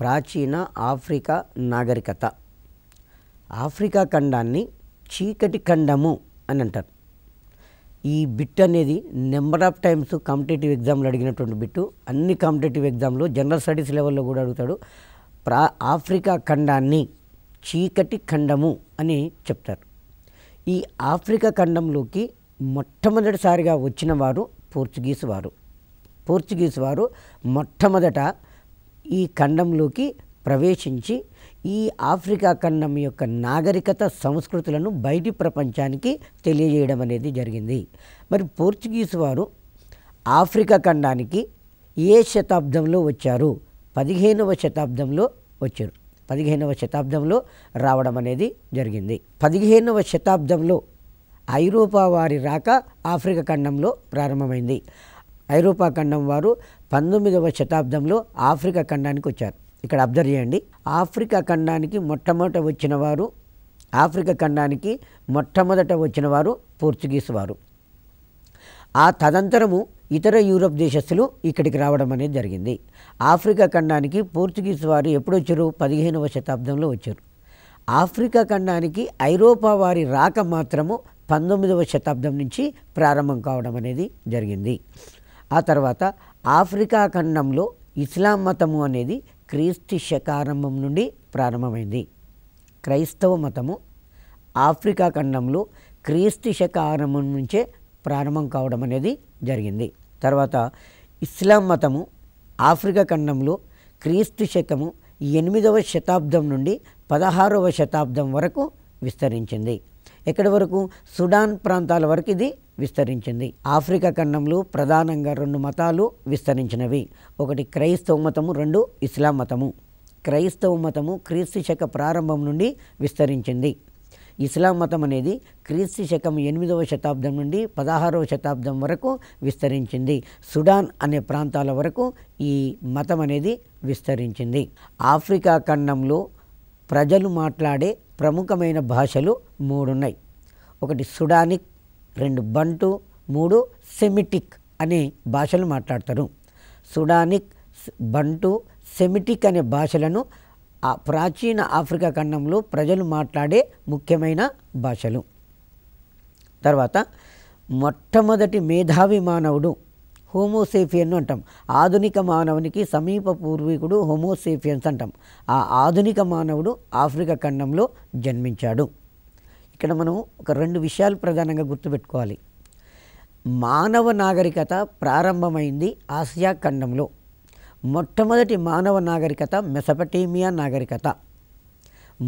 ప్రాచీన ఆఫ్రికా నాగరికత ఆఫ్రికా ఖండాన్ని చీకటి ఖండము అని అంటారు ఈ బిట్ అనేది నెంబర్ ఆఫ్ టైమ్స్ కాంపిటేటివ్ ఎగ్జామ్లు అడిగినటువంటి బిట్టు అన్ని కాంపిటేటివ్ ఎగ్జామ్లు జనరల్ స్టడీస్ లెవెల్లో కూడా అడుగుతాడు ప్రా ఆఫ్రికా ఖండాన్ని చీకటి ఖండము అని చెప్తారు ఈ ఆఫ్రికా ఖండంలోకి మొట్టమొదటిసారిగా వచ్చిన వారు పోర్చుగీస్ వారు పోర్చుగీస్ వారు మొట్టమొదట ఈ ఖండంలోకి ప్రవేశించి ఈ ఆఫ్రికా ఖండం యొక్క నాగరికత సంస్కృతులను బయటి ప్రపంచానికి తెలియజేయడం అనేది జరిగింది మరి పోర్చుగీస్ వారు ఆఫ్రికా ఖండానికి ఏ శతాబ్దంలో వచ్చారు పదిహేనవ శతాబ్దంలో వచ్చారు పదిహేనవ శతాబ్దంలో రావడం అనేది జరిగింది పదిహేనవ శతాబ్దంలో ఐరోపా వారి రాక ఆఫ్రికా ఖండంలో ప్రారంభమైంది ఐరోపా ఖండం వారు పంతొమ్మిదవ శతాబ్దంలో ఆఫ్రికా ఖండానికి వచ్చారు ఇక్కడ అబ్జర్వ్ చేయండి ఆఫ్రికా ఖండానికి మొట్టమొదట వచ్చిన వారు ఆఫ్రికా ఖండానికి మొట్టమొదట వచ్చిన వారు పోర్చుగీస్ వారు ఆ తదంతరము ఇతర యూరప్ దేశస్తులు ఇక్కడికి రావడం అనేది జరిగింది ఆఫ్రికా ఖండానికి పోర్చుగీస్ వారు ఎప్పుడు వచ్చారు పదిహేనవ శతాబ్దంలో వచ్చారు ఆఫ్రికా ఖండానికి ఐరోపా వారి రాక మాత్రము పంతొమ్మిదవ శతాబ్దం నుంచి ప్రారంభం కావడం అనేది జరిగింది ఆ తర్వాత ఆఫ్రికా ఖండంలో ఇస్లాం మతము అనేది క్రీస్తు శకారంభం నుండి ప్రారంభమైంది క్రైస్తవ మతము ఆఫ్రికా ఖండంలో క్రీస్తు శకారంభం నుంచే ప్రారంభం కావడం అనేది జరిగింది తర్వాత ఇస్లాం మతము ఆఫ్రికా ఖండంలో క్రీస్తు శకము ఎనిమిదవ శతాబ్దం నుండి పదహారవ శతాబ్దం వరకు విస్తరించింది ఎక్కడి వరకు సుడాన్ ప్రాంతాల వరకు ఇది విస్తరించింది ఆఫ్రికా ఖండంలో ప్రధానంగా రెండు మతాలు విస్తరించినవి ఒకటి క్రైస్తవ మతము రెండు ఇస్లాం మతము క్రైస్తవ మతము క్రీస్తు శక ప్రారంభం నుండి విస్తరించింది ఇస్లాం మతం అనేది క్రీస్తు శకం ఎనిమిదవ శతాబ్దం నుండి పదహారవ శతాబ్దం వరకు విస్తరించింది సుడాన్ అనే ప్రాంతాల వరకు ఈ మతం అనేది విస్తరించింది ఆఫ్రికా ఖండంలో ప్రజలు మాట్లాడే ప్రముఖమైన భాషలు మూడున్నాయి ఒకటి సుడానిక్ రెండు బంటు మూడు సెమిటిక్ అనే భాషలు మాట్లాడతారు సుడానిక్ బంటు సెమిటిక్ అనే భాషలను ప్రాచీన ఆఫ్రికా ఖండంలో ప్రజలు మాట్లాడే ముఖ్యమైన భాషలు తర్వాత మొట్టమొదటి మేధావి మానవుడు హోమోసేఫియన్ అంటాం ఆధునిక మానవునికి సమీప పూర్వీకుడు హోమోసేఫియన్స్ అంటాం ఆ ఆధునిక మానవుడు ఆఫ్రికా ఖండంలో జన్మించాడు ఇక్కడ మనం ఒక రెండు విషయాలు ప్రధానంగా గుర్తుపెట్టుకోవాలి మానవ నాగరికత ప్రారంభమైంది ఆసియా ఖండంలో మొట్టమొదటి మానవ నాగరికత మెసపటేమియా నాగరికత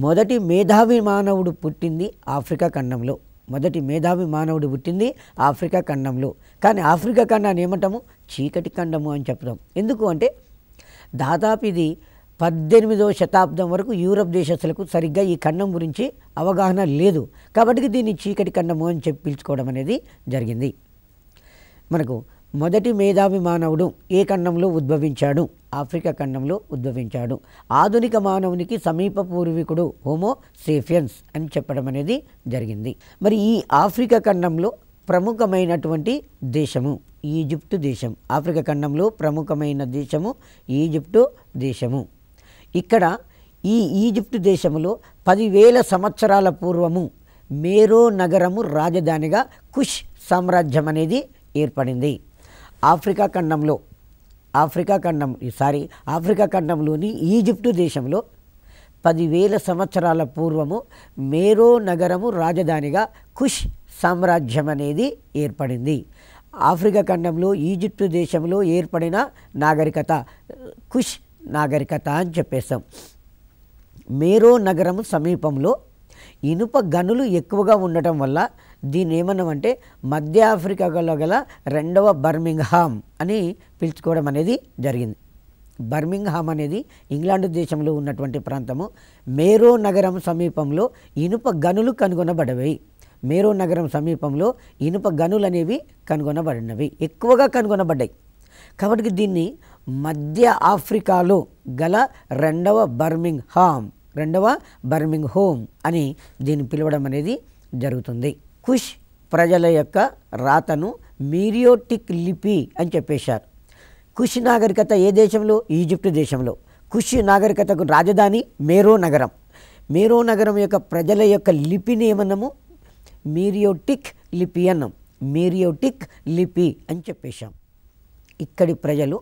మొదటి మేధావి మానవుడు పుట్టింది ఆఫ్రికా ఖండంలో మొదటి మేధావి మానవుడు పుట్టింది ఆఫ్రికా ఖండంలో కానీ ఆఫ్రికా ఖండాన్ని ఏమంటాము చీకటి ఖండము అని చెప్తాం ఎందుకు అంటే దాదాపు ఇది పద్దెనిమిదవ శతాబ్దం వరకు యూరప్ దేశస్తులకు సరిగ్గా ఈ ఖండం గురించి అవగాహన లేదు కాబట్టి దీన్ని చీకటి ఖండము అని చెప్పి పిలుచుకోవడం అనేది జరిగింది మనకు మొదటి మేధావి మానవుడు ఏ ఖండంలో ఉద్భవించాడు ఆఫ్రికా ఖండంలో ఉద్భవించాడు ఆధునిక మానవునికి సమీప పూర్వీకుడు హోమో సేఫియన్స్ అని చెప్పడం అనేది జరిగింది మరి ఈ ఆఫ్రికా ఖండంలో ప్రముఖమైనటువంటి దేశము ఈజిప్టు దేశం ఆఫ్రికా ఖండంలో ప్రముఖమైన దేశము ఈజిప్టు దేశము ఇక్కడ ఈ ఈజిప్టు దేశంలో పదివేల సంవత్సరాల పూర్వము మేరో నగరము రాజధానిగా కుష్ సామ్రాజ్యం అనేది ఏర్పడింది ఆఫ్రికా ఖండంలో ఆఫ్రికా ఖండం సారీ ఆఫ్రికా ఖండంలోని ఈజిప్టు దేశంలో పదివేల సంవత్సరాల పూర్వము మేరో నగరము రాజధానిగా కుష్ సామ్రాజ్యం అనేది ఏర్పడింది ఆఫ్రికా ఖండంలో ఈజిప్టు దేశంలో ఏర్పడిన నాగరికత కుష్ నాగరికత అని చెప్పేస్తాం మేరో నగరం సమీపంలో ఇనుప గనులు ఎక్కువగా ఉండటం వల్ల దీన్ని ఏమన్నామంటే మధ్య ఆఫ్రికాలో గల రెండవ బర్మింగ్హామ్ అని పిలుచుకోవడం అనేది జరిగింది బర్మింగ్హామ్ అనేది ఇంగ్లాండ్ దేశంలో ఉన్నటువంటి ప్రాంతము మేరో నగరం సమీపంలో ఇనుప గనులు కనుగొనబడవి మేరో నగరం సమీపంలో ఇనుప గనులు అనేవి కనుగొనబడినవి ఎక్కువగా కనుగొనబడ్డాయి కాబట్టి దీన్ని మధ్య ఆఫ్రికాలో గల రెండవ బర్మింగ్ హామ్ రెండవ బర్మింగ్ హోమ్ అని దీన్ని పిలవడం అనేది జరుగుతుంది కుష్ ప్రజల యొక్క రాతను మీరియోటిక్ లిపి అని చెప్పేశారు కుష్ నాగరికత ఏ దేశంలో ఈజిప్ట్ దేశంలో కుష్ నాగరికతకు రాజధాని మేరో నగరం మేరో నగరం యొక్క ప్రజల యొక్క లిపిని ఏమన్నాము మీరియోటిక్ లిపి అన్నాం మీరియోటిక్ లిపి అని చెప్పేశాం ఇక్కడి ప్రజలు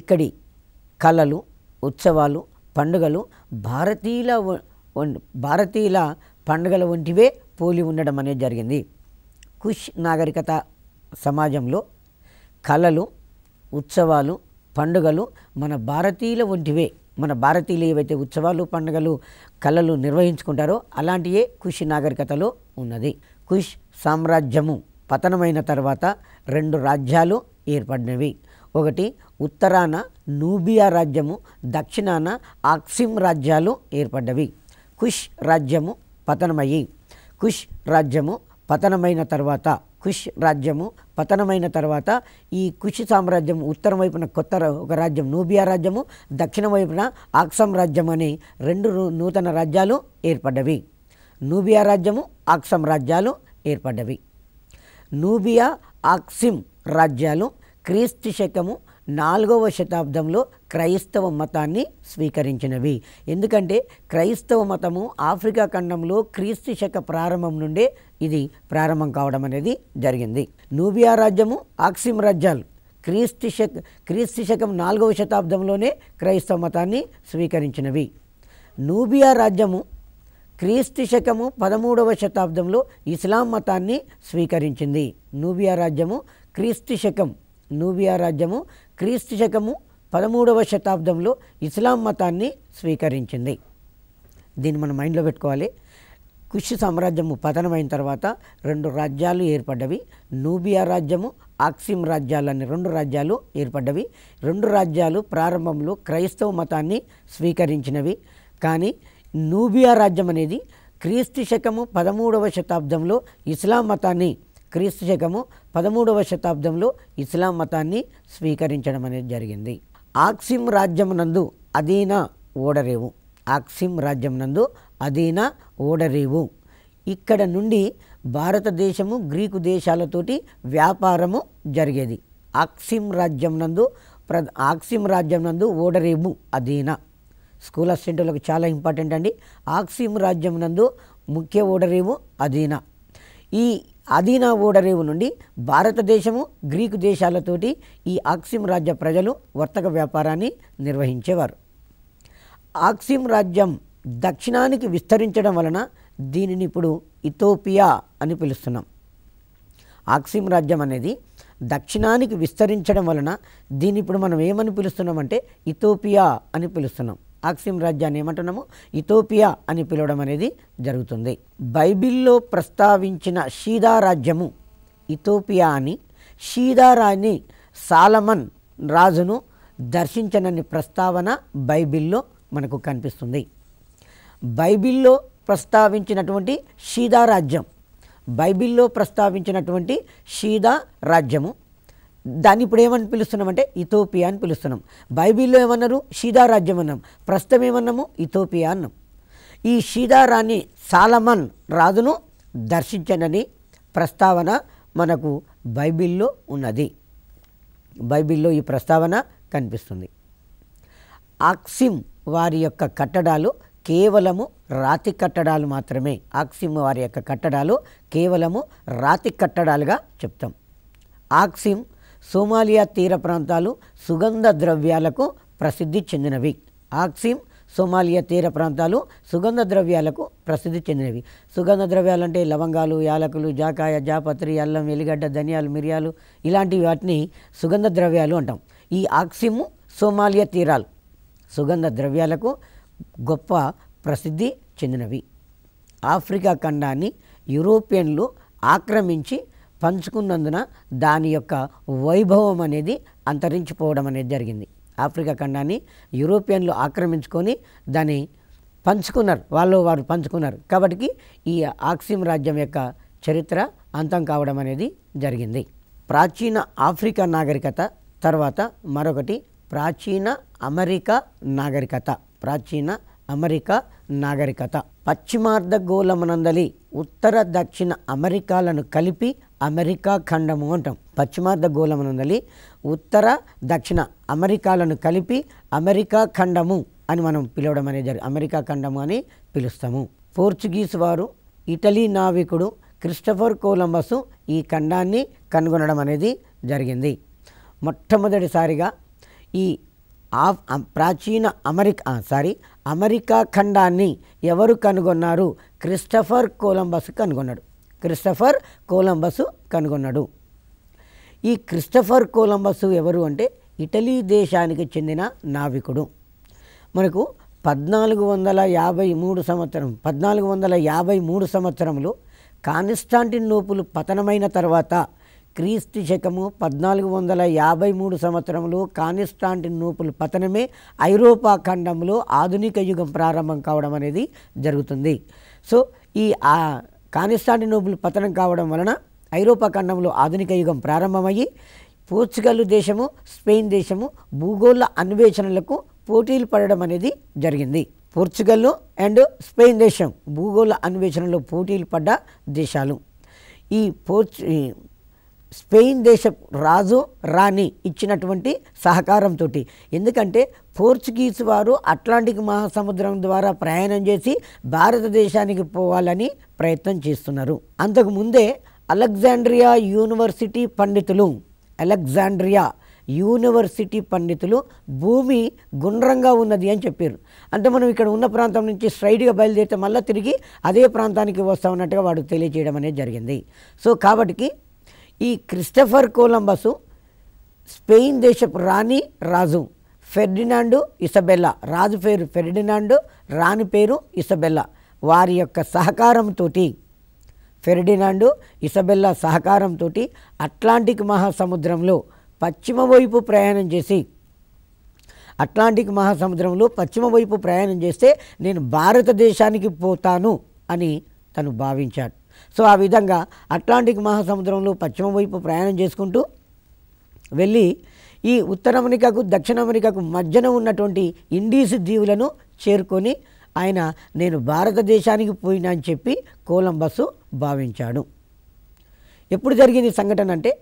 ఇక్కడి కళలు ఉత్సవాలు పండుగలు భారతీయుల భారతీయుల పండుగల వంటివే పోలి ఉండడం అనేది జరిగింది కుష్ నాగరికత సమాజంలో కళలు ఉత్సవాలు పండుగలు మన భారతీయుల వంటివే మన భారతీయులు ఏవైతే ఉత్సవాలు పండుగలు కళలు నిర్వహించుకుంటారో అలాంటియే కుష్ నాగరికతలో ఉన్నది కుష్ సామ్రాజ్యము పతనమైన తర్వాత రెండు రాజ్యాలు ఏర్పడినవి ఒకటి ఉత్తరాన నూబియా రాజ్యము దక్షిణాన ఆక్సిమ్ రాజ్యాలు ఏర్పడ్డవి కుష్ రాజ్యము పతనమయ్యి కుష్ రాజ్యము పతనమైన తర్వాత కుష్ రాజ్యము పతనమైన తర్వాత ఈ కుష్ సామ్రాజ్యం ఉత్తరం వైపున కొత్త ఒక రాజ్యం నూబియా రాజ్యము దక్షిణం వైపున ఆక్సం రాజ్యం అనే రెండు నూతన రాజ్యాలు ఏర్పడ్డవి నూబియా రాజ్యము ఆక్సం రాజ్యాలు ఏర్పడ్డవి నూబియా ఆక్సిం రాజ్యాలు క్రీస్తు శకము నాలుగవ శతాబ్దంలో క్రైస్తవ మతాన్ని స్వీకరించినవి ఎందుకంటే క్రైస్తవ మతము ఆఫ్రికా ఖండంలో క్రీస్తు శక ప్రారంభం నుండే ఇది ప్రారంభం కావడం అనేది జరిగింది నూబియా రాజ్యము ఆక్సిమ్ రాజ్యాలు క్రీస్తు శక క్రీస్తు శకం నాలుగవ శతాబ్దంలోనే క్రైస్తవ మతాన్ని స్వీకరించినవి నూబియా రాజ్యము క్రీస్తు శకము పదమూడవ శతాబ్దంలో ఇస్లాం మతాన్ని స్వీకరించింది నూబియా రాజ్యము క్రీస్తు శకం నూబియా రాజ్యము క్రీస్తు శకము పదమూడవ శతాబ్దంలో ఇస్లాం మతాన్ని స్వీకరించింది దీన్ని మనం మైండ్లో పెట్టుకోవాలి కుష్ సామ్రాజ్యము పతనమైన తర్వాత రెండు రాజ్యాలు ఏర్పడ్డవి నూబియా రాజ్యము ఆక్సిమ్ రాజ్యాలు అనే రెండు రాజ్యాలు ఏర్పడ్డవి రెండు రాజ్యాలు ప్రారంభంలో క్రైస్తవ మతాన్ని స్వీకరించినవి కానీ నూబియా రాజ్యం అనేది క్రీస్తు శకము పదమూడవ శతాబ్దంలో ఇస్లాం మతాన్ని క్రీస్తు శకము పదమూడవ శతాబ్దంలో ఇస్లాం మతాన్ని స్వీకరించడం అనేది జరిగింది ఆక్సిమ్ రాజ్యమునందు అదీనా ఓడరేవు ఆక్సిమ్ రాజ్యమునందు అదీనా ఓడరేవు ఇక్కడ నుండి భారతదేశము గ్రీకు దేశాలతోటి వ్యాపారము జరిగేది ఆక్సిమ్ రాజ్యం నందు ప్ర ఆక్సిమ్ రాజ్యం నందు ఓడరేవు అదీనా స్కూల్ అసిస్టెంట్లకు చాలా ఇంపార్టెంట్ అండి ఆక్సిమ్ రాజ్యం నందు ముఖ్య ఓడరేవు అదీనా ఈ అదీనా ఓడరేవు నుండి భారతదేశము గ్రీకు దేశాలతోటి ఈ ఆక్సిం రాజ్య ప్రజలు వర్తక వ్యాపారాన్ని నిర్వహించేవారు ఆక్సిం రాజ్యం దక్షిణానికి విస్తరించడం వలన దీనిని ఇప్పుడు ఇథోపియా అని పిలుస్తున్నాం ఆక్సిం రాజ్యం అనేది దక్షిణానికి విస్తరించడం వలన దీన్ని ఇప్పుడు మనం ఏమని పిలుస్తున్నామంటే ఇథోపియా అని పిలుస్తున్నాం ఆక్సిమ్ రాజ్యాన్ని ఏమంటున్నాము ఇథోపియా అని పిలవడం అనేది జరుగుతుంది బైబిల్లో ప్రస్తావించిన షీదా రాజ్యము ఇథోపియా అని రాణి సాలమన్ రాజును దర్శించనని ప్రస్తావన బైబిల్లో మనకు కనిపిస్తుంది బైబిల్లో ప్రస్తావించినటువంటి షీదా రాజ్యం బైబిల్లో ప్రస్తావించినటువంటి షీదా రాజ్యము దాన్ని ఇప్పుడు ఏమని పిలుస్తున్నామంటే ఇథోపియా అని పిలుస్తున్నాం బైబిల్లో ఏమన్నారు షీదా రాజ్యం అన్నాం ప్రస్తుతం ఏమన్నాము ఇథోపియా అన్నాం ఈ షీదా రాణి సాలమన్ రాజును దర్శించనని ప్రస్తావన మనకు బైబిల్లో ఉన్నది బైబిల్లో ఈ ప్రస్తావన కనిపిస్తుంది ఆక్సిమ్ వారి యొక్క కట్టడాలు కేవలము రాతి కట్టడాలు మాత్రమే ఆక్సిమ్ వారి యొక్క కట్టడాలు కేవలము రాతి కట్టడాలుగా చెప్తాం ఆక్సిమ్ సోమాలియా తీర ప్రాంతాలు సుగంధ ద్రవ్యాలకు ప్రసిద్ధి చెందినవి ఆక్సిమ్ సోమాలియా తీర ప్రాంతాలు సుగంధ ద్రవ్యాలకు ప్రసిద్ధి చెందినవి సుగంధ ద్రవ్యాలు అంటే లవంగాలు యాలకులు జాకాయ జాపత్రి అల్లం ఎల్లిగడ్డ ధనియాలు మిరియాలు ఇలాంటి వాటిని సుగంధ ద్రవ్యాలు అంటాం ఈ ఆక్సిము సోమాలియా తీరాలు సుగంధ ద్రవ్యాలకు గొప్ప ప్రసిద్ధి చెందినవి ఆఫ్రికా ఖండాన్ని యూరోపియన్లు ఆక్రమించి పంచుకున్నందున దాని యొక్క వైభవం అనేది అంతరించిపోవడం అనేది జరిగింది ఆఫ్రికా ఖండాన్ని యూరోపియన్లు ఆక్రమించుకొని దాన్ని పంచుకున్నారు వాళ్ళు వారు పంచుకున్నారు కాబట్టి ఈ ఆక్సిమ్ రాజ్యం యొక్క చరిత్ర అంతం కావడం అనేది జరిగింది ప్రాచీన ఆఫ్రికా నాగరికత తర్వాత మరొకటి ప్రాచీన అమెరికా నాగరికత ప్రాచీన అమెరికా నాగరికత పశ్చిమార్ధగోళమనందలి ఉత్తర దక్షిణ అమెరికాలను కలిపి అమెరికా ఖండము అంటాం పశ్చిమార్ధ గోళమునందలి ఉత్తర దక్షిణ అమెరికాలను కలిపి అమెరికా ఖండము అని మనం పిలవడం అనేది జరిగింది అమెరికా ఖండము అని పిలుస్తాము పోర్చుగీస్ వారు ఇటలీ నావికుడు క్రిస్టఫర్ కోలంబస్ ఈ ఖండాన్ని కనుగొనడం అనేది జరిగింది మొట్టమొదటిసారిగా ఈ ఆఫ్ ప్రాచీన అమెరికా సారీ అమెరికా ఖండాన్ని ఎవరు కనుగొన్నారు క్రిస్టఫర్ కోలంబస్ కనుగొన్నాడు క్రిస్టఫర్ కోలంబస్ కనుగొన్నాడు ఈ క్రిస్టఫర్ కోలంబస్ ఎవరు అంటే ఇటలీ దేశానికి చెందిన నావికుడు మనకు పద్నాలుగు వందల యాభై మూడు సంవత్సరం పద్నాలుగు వందల యాభై మూడు సంవత్సరములు కానిస్టాంటిన్ నోపులు పతనమైన తర్వాత క్రీస్తు శకము పద్నాలుగు వందల యాభై మూడు సంవత్సరంలో కాన్స్టాంటినోపులు పతనమే ఐరోపా ఖండంలో ఆధునిక యుగం ప్రారంభం కావడం అనేది జరుగుతుంది సో ఈ కానిస్టాంటినోబుల్ పతనం కావడం వలన ఐరోపా ఖండంలో ఆధునిక యుగం ప్రారంభమయ్యి పోర్చుగల్ దేశము స్పెయిన్ దేశము భూగోళ అన్వేషణలకు పోటీలు పడడం అనేది జరిగింది పోర్చుగల్ అండ్ స్పెయిన్ దేశం భూగోళ అన్వేషణలో పోటీలు పడ్డ దేశాలు ఈ పోర్చు స్పెయిన్ దేశ రాజు రాణి ఇచ్చినటువంటి సహకారంతో ఎందుకంటే పోర్చుగీస్ వారు అట్లాంటిక్ మహాసముద్రం ద్వారా ప్రయాణం చేసి భారతదేశానికి పోవాలని ప్రయత్నం చేస్తున్నారు అంతకుముందే అలెగ్జాండ్రియా యూనివర్సిటీ పండితులు అలెగ్జాండ్రియా యూనివర్సిటీ పండితులు భూమి గుండ్రంగా ఉన్నది అని చెప్పారు అంటే మనం ఇక్కడ ఉన్న ప్రాంతం నుంచి స్ట్రైట్గా బయలుదేరితే మళ్ళీ తిరిగి అదే ప్రాంతానికి వస్తామన్నట్టుగా వాడు తెలియజేయడం అనేది జరిగింది సో కాబట్టి ఈ క్రిస్టఫర్ కోలంబసు స్పెయిన్ దేశపు రాణి రాజు ఫెర్డినాండు ఇసబెల్లా రాజు పేరు ఫెర్డినాండు రాణి పేరు ఇసబెల్లా వారి యొక్క సహకారంతో ఫెర్డినాండు ఇసబెల్లా సహకారంతో అట్లాంటిక్ మహాసముద్రంలో పశ్చిమ వైపు ప్రయాణం చేసి అట్లాంటిక్ మహాసముద్రంలో పశ్చిమ వైపు ప్రయాణం చేస్తే నేను భారతదేశానికి పోతాను అని తను భావించాడు సో ఆ విధంగా అట్లాంటిక్ మహాసముద్రంలో పశ్చిమ వైపు ప్రయాణం చేసుకుంటూ వెళ్ళి ఈ ఉత్తర అమెరికాకు దక్షిణ అమెరికాకు మధ్యన ఉన్నటువంటి ఇండీస్ దీవులను చేరుకొని ఆయన నేను భారతదేశానికి పోయినా అని చెప్పి కోలంబస్ భావించాడు ఎప్పుడు జరిగింది సంఘటన అంటే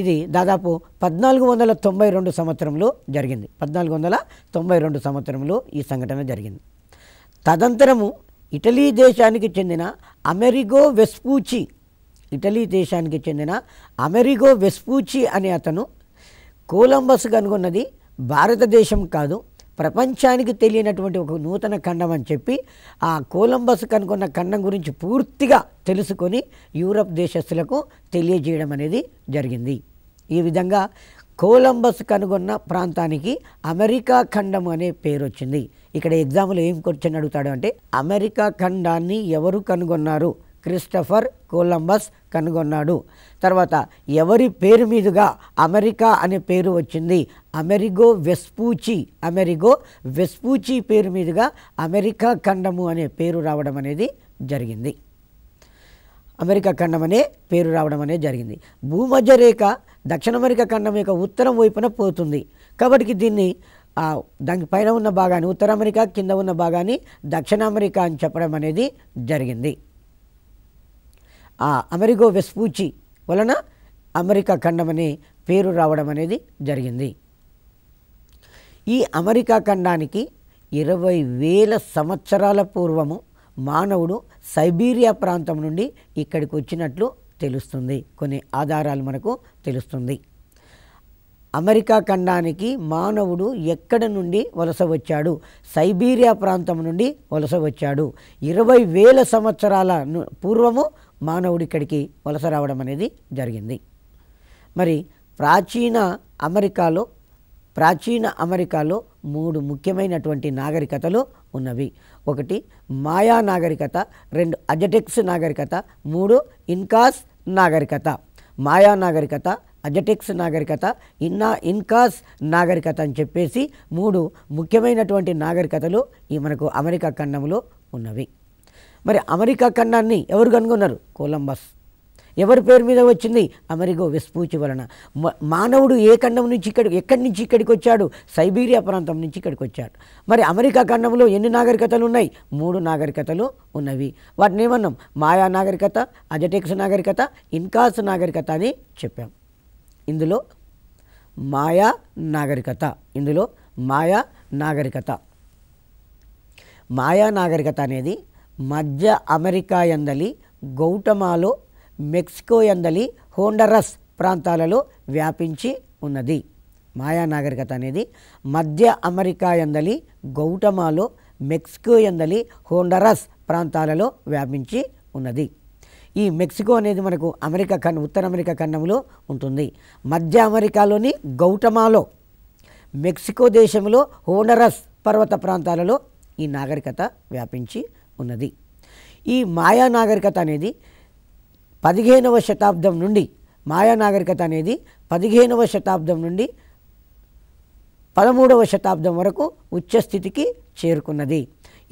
ఇది దాదాపు పద్నాలుగు వందల తొంభై రెండు సంవత్సరంలో జరిగింది పద్నాలుగు వందల తొంభై రెండు సంవత్సరంలో ఈ సంఘటన జరిగింది తదంతరము ఇటలీ దేశానికి చెందిన అమెరిగో వెస్పూచి ఇటలీ దేశానికి చెందిన అమెరిగో వెస్పూచి అనే అతను కోలంబస్ కనుగొన్నది భారతదేశం కాదు ప్రపంచానికి తెలియనటువంటి ఒక నూతన ఖండం అని చెప్పి ఆ కోలంబస్ కనుగొన్న ఖండం గురించి పూర్తిగా తెలుసుకొని యూరప్ దేశస్తులకు తెలియజేయడం అనేది జరిగింది ఈ విధంగా కోలంబస్ కనుగొన్న ప్రాంతానికి అమెరికా ఖండం అనే పేరు వచ్చింది ఇక్కడ ఎగ్జాంపుల్ ఏం క్వశ్చన్ అడుగుతాడు అంటే అమెరికా ఖండాన్ని ఎవరు కనుగొన్నారు క్రిస్టఫర్ కోలంబస్ కనుగొన్నాడు తర్వాత ఎవరి పేరు మీదుగా అమెరికా అనే పేరు వచ్చింది అమెరిగో వెస్పూచి అమెరిగో వెస్పూచి పేరు మీదుగా అమెరికా ఖండము అనే పేరు రావడం అనేది జరిగింది అమెరికా ఖండం అనే పేరు రావడం అనేది జరిగింది భూమధ్య రేఖ దక్షిణ అమెరికా ఖండం యొక్క ఉత్తరం వైపున పోతుంది కాబట్టి దీన్ని దాని పైన ఉన్న భాగాన్ని ఉత్తర అమెరికా కింద ఉన్న భాగాన్ని దక్షిణ అమెరికా అని చెప్పడం అనేది జరిగింది ఆ అమెరిగో వెస్పూచి వలన అమెరికా ఖండం అనే పేరు రావడం అనేది జరిగింది ఈ అమెరికా ఖండానికి ఇరవై వేల సంవత్సరాల పూర్వము మానవుడు సైబీరియా ప్రాంతం నుండి ఇక్కడికి వచ్చినట్లు తెలుస్తుంది కొన్ని ఆధారాలు మనకు తెలుస్తుంది అమెరికా ఖండానికి మానవుడు ఎక్కడ నుండి వలస వచ్చాడు సైబీరియా ప్రాంతం నుండి వలస వచ్చాడు ఇరవై వేల సంవత్సరాల పూర్వము మానవుడు ఇక్కడికి వలస రావడం అనేది జరిగింది మరి ప్రాచీన అమెరికాలో ప్రాచీన అమెరికాలో మూడు ముఖ్యమైనటువంటి నాగరికతలు ఉన్నవి ఒకటి మాయా నాగరికత రెండు అజటెక్స్ నాగరికత మూడు ఇన్కాస్ నాగరికత మాయా నాగరికత అజటెక్స్ నాగరికత ఇన్నా ఇన్కాస్ నాగరికత అని చెప్పేసి మూడు ముఖ్యమైనటువంటి నాగరికతలు ఈ మనకు అమెరికా ఖండంలో ఉన్నవి మరి అమెరికా ఖండాన్ని ఎవరు కనుగొన్నారు కొలంబస్ ఎవరి పేరు మీద వచ్చింది అమెరిగో విస్పూచి వలన మానవుడు ఏ ఖండం నుంచి ఇక్కడ ఎక్కడి నుంచి ఇక్కడికి వచ్చాడు సైబీరియా ప్రాంతం నుంచి ఇక్కడికి వచ్చాడు మరి అమెరికా ఖండంలో ఎన్ని నాగరికతలు ఉన్నాయి మూడు నాగరికతలు ఉన్నవి వాటిని ఏమన్నాం మాయా నాగరికత అజటెక్స్ నాగరికత ఇన్కాస్ నాగరికత అని చెప్పాం ఇందులో మాయా నాగరికత ఇందులో మాయా నాగరికత మాయా నాగరికత అనేది మధ్య అమెరికా ఎందలి గౌటమాలో మెక్సికో ఎందలి హోండరస్ ప్రాంతాలలో వ్యాపించి ఉన్నది మాయా నాగరికత అనేది మధ్య అమెరికా ఎందలి గౌటమాలో మెక్సికో ఎందలి హోండరస్ ప్రాంతాలలో వ్యాపించి ఉన్నది ఈ మెక్సికో అనేది మనకు అమెరికా ఖండ ఉత్తర అమెరికా ఖండంలో ఉంటుంది మధ్య అమెరికాలోని గౌటమాలో మెక్సికో దేశంలో హోనరస్ పర్వత ప్రాంతాలలో ఈ నాగరికత వ్యాపించి ఉన్నది ఈ మాయా నాగరికత అనేది పదిహేనవ శతాబ్దం నుండి మాయా నాగరికత అనేది పదిహేనవ శతాబ్దం నుండి పదమూడవ శతాబ్దం వరకు ఉచ్చస్థితికి చేరుకున్నది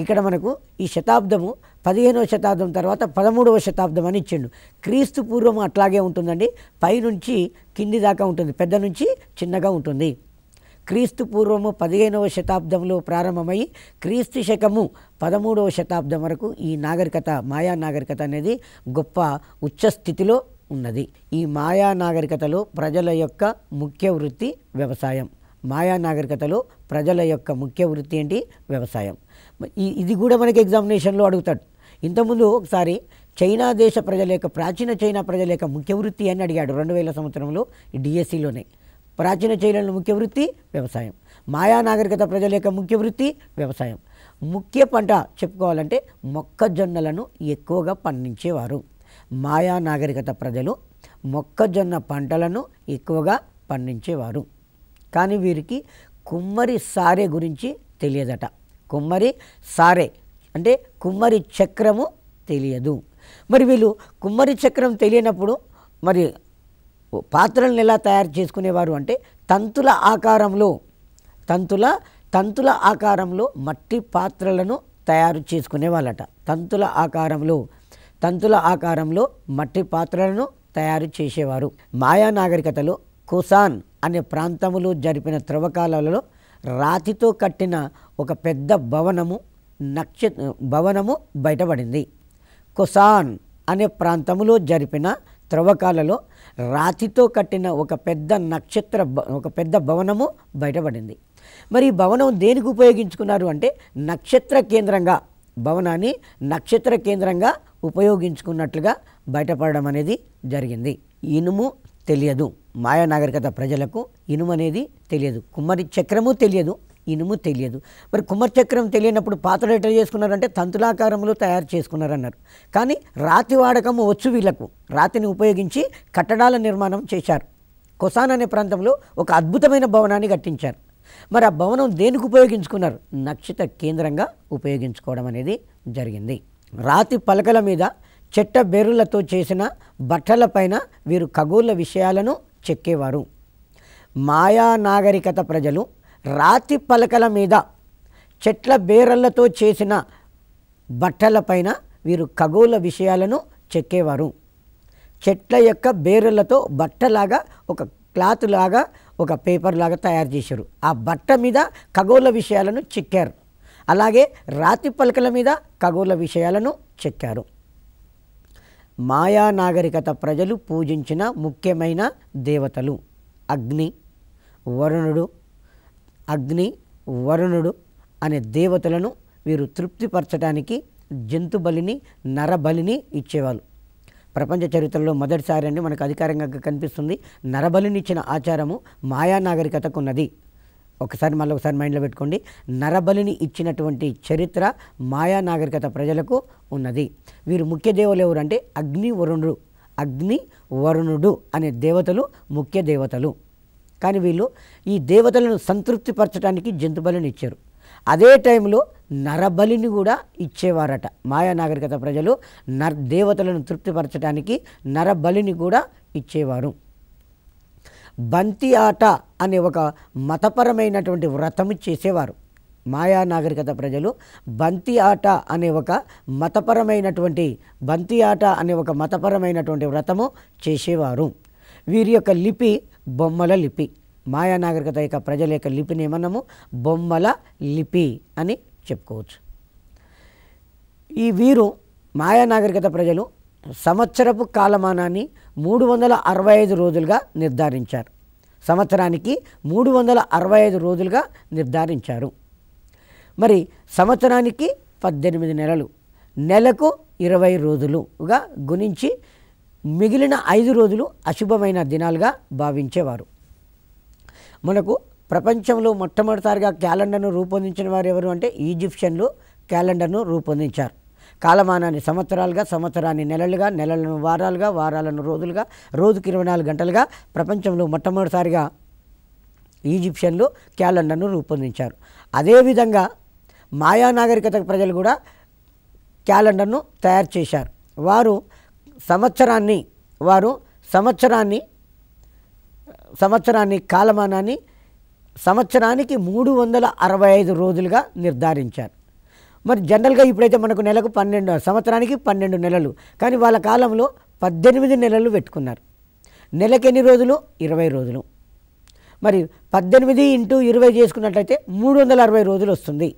ఇక్కడ మనకు ఈ శతాబ్దము పదిహేనవ శతాబ్దం తర్వాత పదమూడవ శతాబ్దం అని ఇచ్చిండు క్రీస్తు పూర్వం అట్లాగే ఉంటుందండి పైనుంచి కింది దాకా ఉంటుంది పెద్ద నుంచి చిన్నగా ఉంటుంది క్రీస్తు పూర్వము పదిహేనవ శతాబ్దంలో ప్రారంభమై క్రీస్తు శకము పదమూడవ శతాబ్దం వరకు ఈ నాగరికత మాయా నాగరికత అనేది గొప్ప ఉచ్చస్థితిలో ఉన్నది ఈ మాయా నాగరికతలో ప్రజల యొక్క ముఖ్య వృత్తి వ్యవసాయం మాయా నాగరికతలో ప్రజల యొక్క ముఖ్య వృత్తి ఏంటి వ్యవసాయం ఈ ఇది కూడా మనకి ఎగ్జామినేషన్లో అడుగుతాడు ఇంతకుముందు ఒకసారి చైనా దేశ ప్రజల యొక్క ప్రాచీన చైనా ప్రజల యొక్క ముఖ్య వృత్తి అని అడిగాడు రెండు వేల సంవత్సరంలో డిఎస్సిలోనే ప్రాచీన చైనల ముఖ్య వృత్తి వ్యవసాయం మాయా నాగరికత ప్రజల యొక్క ముఖ్య వృత్తి వ్యవసాయం ముఖ్య పంట చెప్పుకోవాలంటే మొక్కజొన్నలను ఎక్కువగా పండించేవారు మాయా నాగరికత ప్రజలు మొక్కజొన్న పంటలను ఎక్కువగా పండించేవారు కానీ వీరికి కుమ్మరి సారే గురించి తెలియదట కుమ్మరి సారే అంటే కుమ్మరి చక్రము తెలియదు మరి వీళ్ళు కుమ్మరి చక్రం తెలియనప్పుడు మరి పాత్రలను ఎలా తయారు చేసుకునేవారు అంటే తంతుల ఆకారంలో తంతుల తంతుల ఆకారంలో మట్టి పాత్రలను తయారు చేసుకునే వాళ్ళట తంతుల ఆకారంలో తంతుల ఆకారంలో మట్టి పాత్రలను తయారు చేసేవారు మాయా నాగరికతలో కుసాన్ అనే ప్రాంతములో జరిపిన త్రవ్వకాలలో రాతితో కట్టిన ఒక పెద్ద భవనము నక్ష భవనము బయటపడింది కుసాన్ అనే ప్రాంతములో జరిపిన త్రవ్వకాలలో రాతితో కట్టిన ఒక పెద్ద నక్షత్ర ఒక పెద్ద భవనము బయటపడింది మరి ఈ భవనం దేనికి ఉపయోగించుకున్నారు అంటే నక్షత్ర కేంద్రంగా భవనాన్ని నక్షత్ర కేంద్రంగా ఉపయోగించుకున్నట్లుగా బయటపడడం అనేది జరిగింది ఇనుము తెలియదు మాయా నాగరికత ప్రజలకు ఇనుము అనేది తెలియదు కుమ్మరి చక్రము తెలియదు ఇనుము తెలియదు మరి కుమర్చక్రం తెలియనప్పుడు పాత్రలు ఎట్లా చేసుకున్నారంటే తంతులాకారంలో తయారు చేసుకున్నారన్నారు కానీ రాతి వాడకము వచ్చు వీళ్లకు రాతిని ఉపయోగించి కట్టడాల నిర్మాణం చేశారు కొసాన్ అనే ప్రాంతంలో ఒక అద్భుతమైన భవనాన్ని కట్టించారు మరి ఆ భవనం దేనికి ఉపయోగించుకున్నారు నక్షత కేంద్రంగా ఉపయోగించుకోవడం అనేది జరిగింది రాతి పలకల మీద చెట్ట బెర్రులతో చేసిన బట్టలపైన వీరు ఖగోళ విషయాలను చెక్కేవారు మాయా నాగరికత ప్రజలు రాతి పలకల మీద చెట్ల బేరళ్లతో చేసిన బట్టలపైన వీరు ఖగోళ విషయాలను చెక్కేవారు చెట్ల యొక్క బేరలతో బట్టలాగా ఒక క్లాత్ లాగా ఒక పేపర్ లాగా తయారు చేశారు ఆ బట్ట మీద ఖగోళ విషయాలను చెక్కారు అలాగే రాతి పలకల మీద ఖగోళ విషయాలను చెక్కారు మాయా నాగరికత ప్రజలు పూజించిన ముఖ్యమైన దేవతలు అగ్ని వరుణుడు అగ్ని వరుణుడు అనే దేవతలను వీరు తృప్తిపరచడానికి జంతు బలిని నరబలిని ఇచ్చేవాళ్ళు ప్రపంచ చరిత్రలో మొదటిసారి అండి మనకు అధికారంగా కనిపిస్తుంది నరబలిని ఇచ్చిన ఆచారము మాయా నాగరికతకు ఉన్నది ఒకసారి మళ్ళీ ఒకసారి మైండ్లో పెట్టుకోండి నరబలిని ఇచ్చినటువంటి చరిత్ర మాయా నాగరికత ప్రజలకు ఉన్నది వీరు ముఖ్య దేవులు ఎవరంటే అగ్ని వరుణుడు అగ్ని వరుణుడు అనే దేవతలు ముఖ్య దేవతలు కానీ వీళ్ళు ఈ దేవతలను సంతృప్తిపరచడానికి జంతుబలిని ఇచ్చారు అదే టైంలో నరబలిని కూడా ఇచ్చేవారట మాయా నాగరికత ప్రజలు నర్ దేవతలను తృప్తిపరచడానికి నరబలిని కూడా ఇచ్చేవారు బంతి ఆట అనే ఒక మతపరమైనటువంటి వ్రతము చేసేవారు మాయా నాగరికత ప్రజలు బంతి ఆట అనే ఒక మతపరమైనటువంటి బంతి ఆట అనే ఒక మతపరమైనటువంటి వ్రతము చేసేవారు వీరి యొక్క లిపి బొమ్మల లిపి మాయా నాగరికత యొక్క ప్రజల యొక్క లిపిని మనము బొమ్మల లిపి అని చెప్పుకోవచ్చు ఈ వీరు మాయా నాగరికత ప్రజలు సంవత్సరపు కాలమానాన్ని మూడు వందల అరవై ఐదు రోజులుగా నిర్ధారించారు సంవత్సరానికి మూడు వందల అరవై ఐదు రోజులుగా నిర్ధారించారు మరి సంవత్సరానికి పద్దెనిమిది నెలలు నెలకు ఇరవై రోజులుగా గుణించి మిగిలిన ఐదు రోజులు అశుభమైన దినాలుగా భావించేవారు మనకు ప్రపంచంలో మొట్టమొదటిసారిగా క్యాలెండర్ను రూపొందించిన వారు ఎవరు అంటే ఈజిప్షియన్లు క్యాలెండర్ను రూపొందించారు కాలమానాన్ని సంవత్సరాలుగా సంవత్సరాన్ని నెలలుగా నెలలను వారాలుగా వారాలను రోజులుగా రోజుకి ఇరవై నాలుగు గంటలుగా ప్రపంచంలో మొట్టమొదటిసారిగా ఈజిప్షియన్లు క్యాలెండర్ను రూపొందించారు అదేవిధంగా మాయా నాగరికత ప్రజలు కూడా క్యాలెండర్ను తయారు చేశారు వారు సంవత్సరాన్ని వారు సంవత్సరాన్ని సంవత్సరాన్ని కాలమానాన్ని సంవత్సరానికి మూడు వందల అరవై ఐదు రోజులుగా నిర్ధారించారు మరి జనరల్గా ఇప్పుడైతే మనకు నెలకు పన్నెండు సంవత్సరానికి పన్నెండు నెలలు కానీ వాళ్ళ కాలంలో పద్దెనిమిది నెలలు పెట్టుకున్నారు నెలకి ఎన్ని రోజులు ఇరవై రోజులు మరి పద్దెనిమిది ఇంటూ ఇరవై చేసుకున్నట్లయితే మూడు వందల అరవై రోజులు వస్తుంది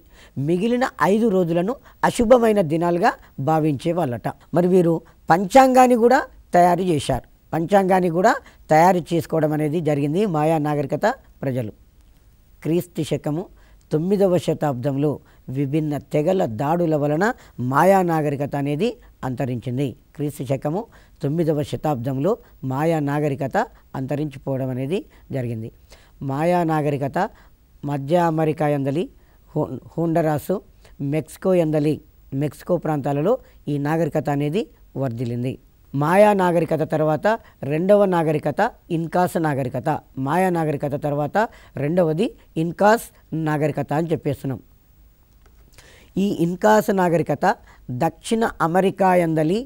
మిగిలిన ఐదు రోజులను అశుభమైన దినాలుగా భావించేవాళ్ళట మరి వీరు పంచాంగాన్ని కూడా తయారు చేశారు పంచాంగాన్ని కూడా తయారు చేసుకోవడం అనేది జరిగింది మాయా నాగరికత ప్రజలు క్రీస్తు శకము తొమ్మిదవ శతాబ్దంలో విభిన్న తెగల దాడుల వలన మాయా నాగరికత అనేది అంతరించింది క్రీస్తు శకము తొమ్మిదవ శతాబ్దంలో మాయా నాగరికత అంతరించిపోవడం అనేది జరిగింది మాయా నాగరికత మధ్య అమెరికా ఎందలి హోండరాసు మెక్సికో ఎందలి మెక్సికో ప్రాంతాలలో ఈ నాగరికత అనేది వర్ధిల్లింది మాయా నాగరికత తర్వాత రెండవ నాగరికత ఇన్కాస్ నాగరికత మాయా నాగరికత తర్వాత రెండవది ఇన్కాస్ నాగరికత అని చెప్పేస్తున్నాం ఈ ఇన్కాస్ నాగరికత దక్షిణ అమెరికా ఎందలి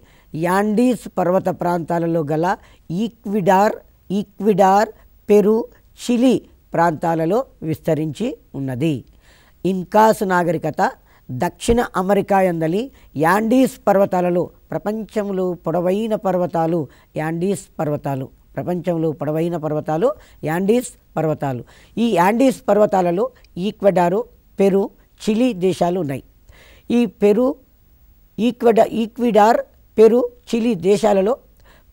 యాండీస్ పర్వత ప్రాంతాలలో గల ఈక్విడార్ ఈక్విడార్ పెరు చిలీ ప్రాంతాలలో విస్తరించి ఉన్నది ఇన్కాస్ నాగరికత దక్షిణ అమెరికా ఎందలి యాండీస్ పర్వతాలలో ప్రపంచంలో పొడవైన పర్వతాలు యాండీస్ పర్వతాలు ప్రపంచంలో పొడవైన పర్వతాలు యాండీస్ పర్వతాలు ఈ యాండీస్ పర్వతాలలో ఈక్వెడారు పెరు చిలీ దేశాలు ఉన్నాయి ఈ పెరు ఈక్వెడ ఈక్విడార్ పెరు చిలీ దేశాలలో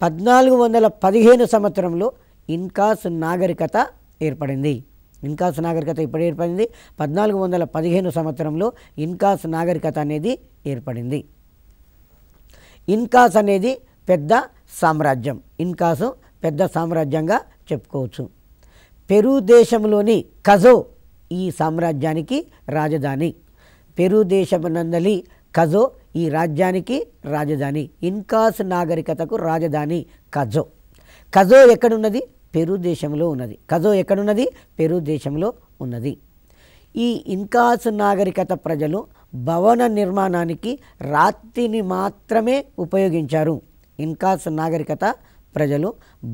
పద్నాలుగు వందల పదిహేను సంవత్సరంలో ఇన్కాస్ నాగరికత ఏర్పడింది ఇన్కాస్ నాగరికత ఇప్పుడు ఏర్పడింది పద్నాలుగు వందల పదిహేను సంవత్సరంలో ఇన్కాస్ నాగరికత అనేది ఏర్పడింది ఇన్కాస్ అనేది పెద్ద సామ్రాజ్యం ఇన్కాసు పెద్ద సామ్రాజ్యంగా చెప్పుకోవచ్చు పెరు దేశంలోని కజో ఈ సామ్రాజ్యానికి రాజధాని పెరు దేశమునందలి కజో ఈ రాజ్యానికి రాజధాని ఇన్కాస్ నాగరికతకు రాజధాని కజో కజో ఎక్కడున్నది పెరు దేశంలో ఉన్నది కజో ఎక్కడున్నది పెరు దేశంలో ఉన్నది ఈ ఇన్కాస్ నాగరికత ప్రజలు భవన నిర్మాణానికి రాతిని మాత్రమే ఉపయోగించారు ఇన్కాస్ నాగరికత ప్రజలు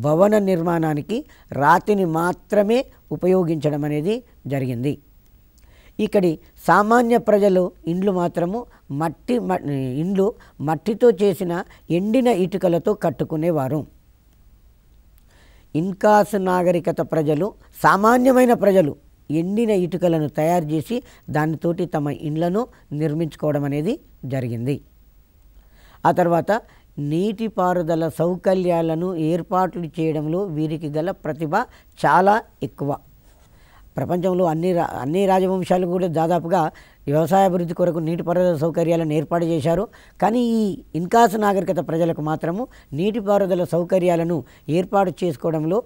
భవన నిర్మాణానికి రాతిని మాత్రమే ఉపయోగించడం అనేది జరిగింది ఇక్కడి సామాన్య ప్రజలు ఇండ్లు మాత్రము మట్టి ఇండ్లు మట్టితో చేసిన ఎండిన ఇటుకలతో కట్టుకునేవారు ఇన్కాస్ నాగరికత ప్రజలు సామాన్యమైన ప్రజలు ఎండిన ఇటుకలను తయారు చేసి దానితోటి తమ ఇండ్లను నిర్మించుకోవడం అనేది జరిగింది ఆ తర్వాత నీటిపారుదల సౌకర్యాలను ఏర్పాట్లు చేయడంలో వీరికి గల ప్రతిభ చాలా ఎక్కువ ప్రపంచంలో అన్ని అన్ని రాజవంశాలు కూడా దాదాపుగా వ్యవసాయ అభివృద్ధి కొరకు నీటిపారుదల సౌకర్యాలను ఏర్పాటు చేశారు కానీ ఈ ఇన్కాస్ నాగరికత ప్రజలకు మాత్రము నీటిపారుదల సౌకర్యాలను ఏర్పాటు చేసుకోవడంలో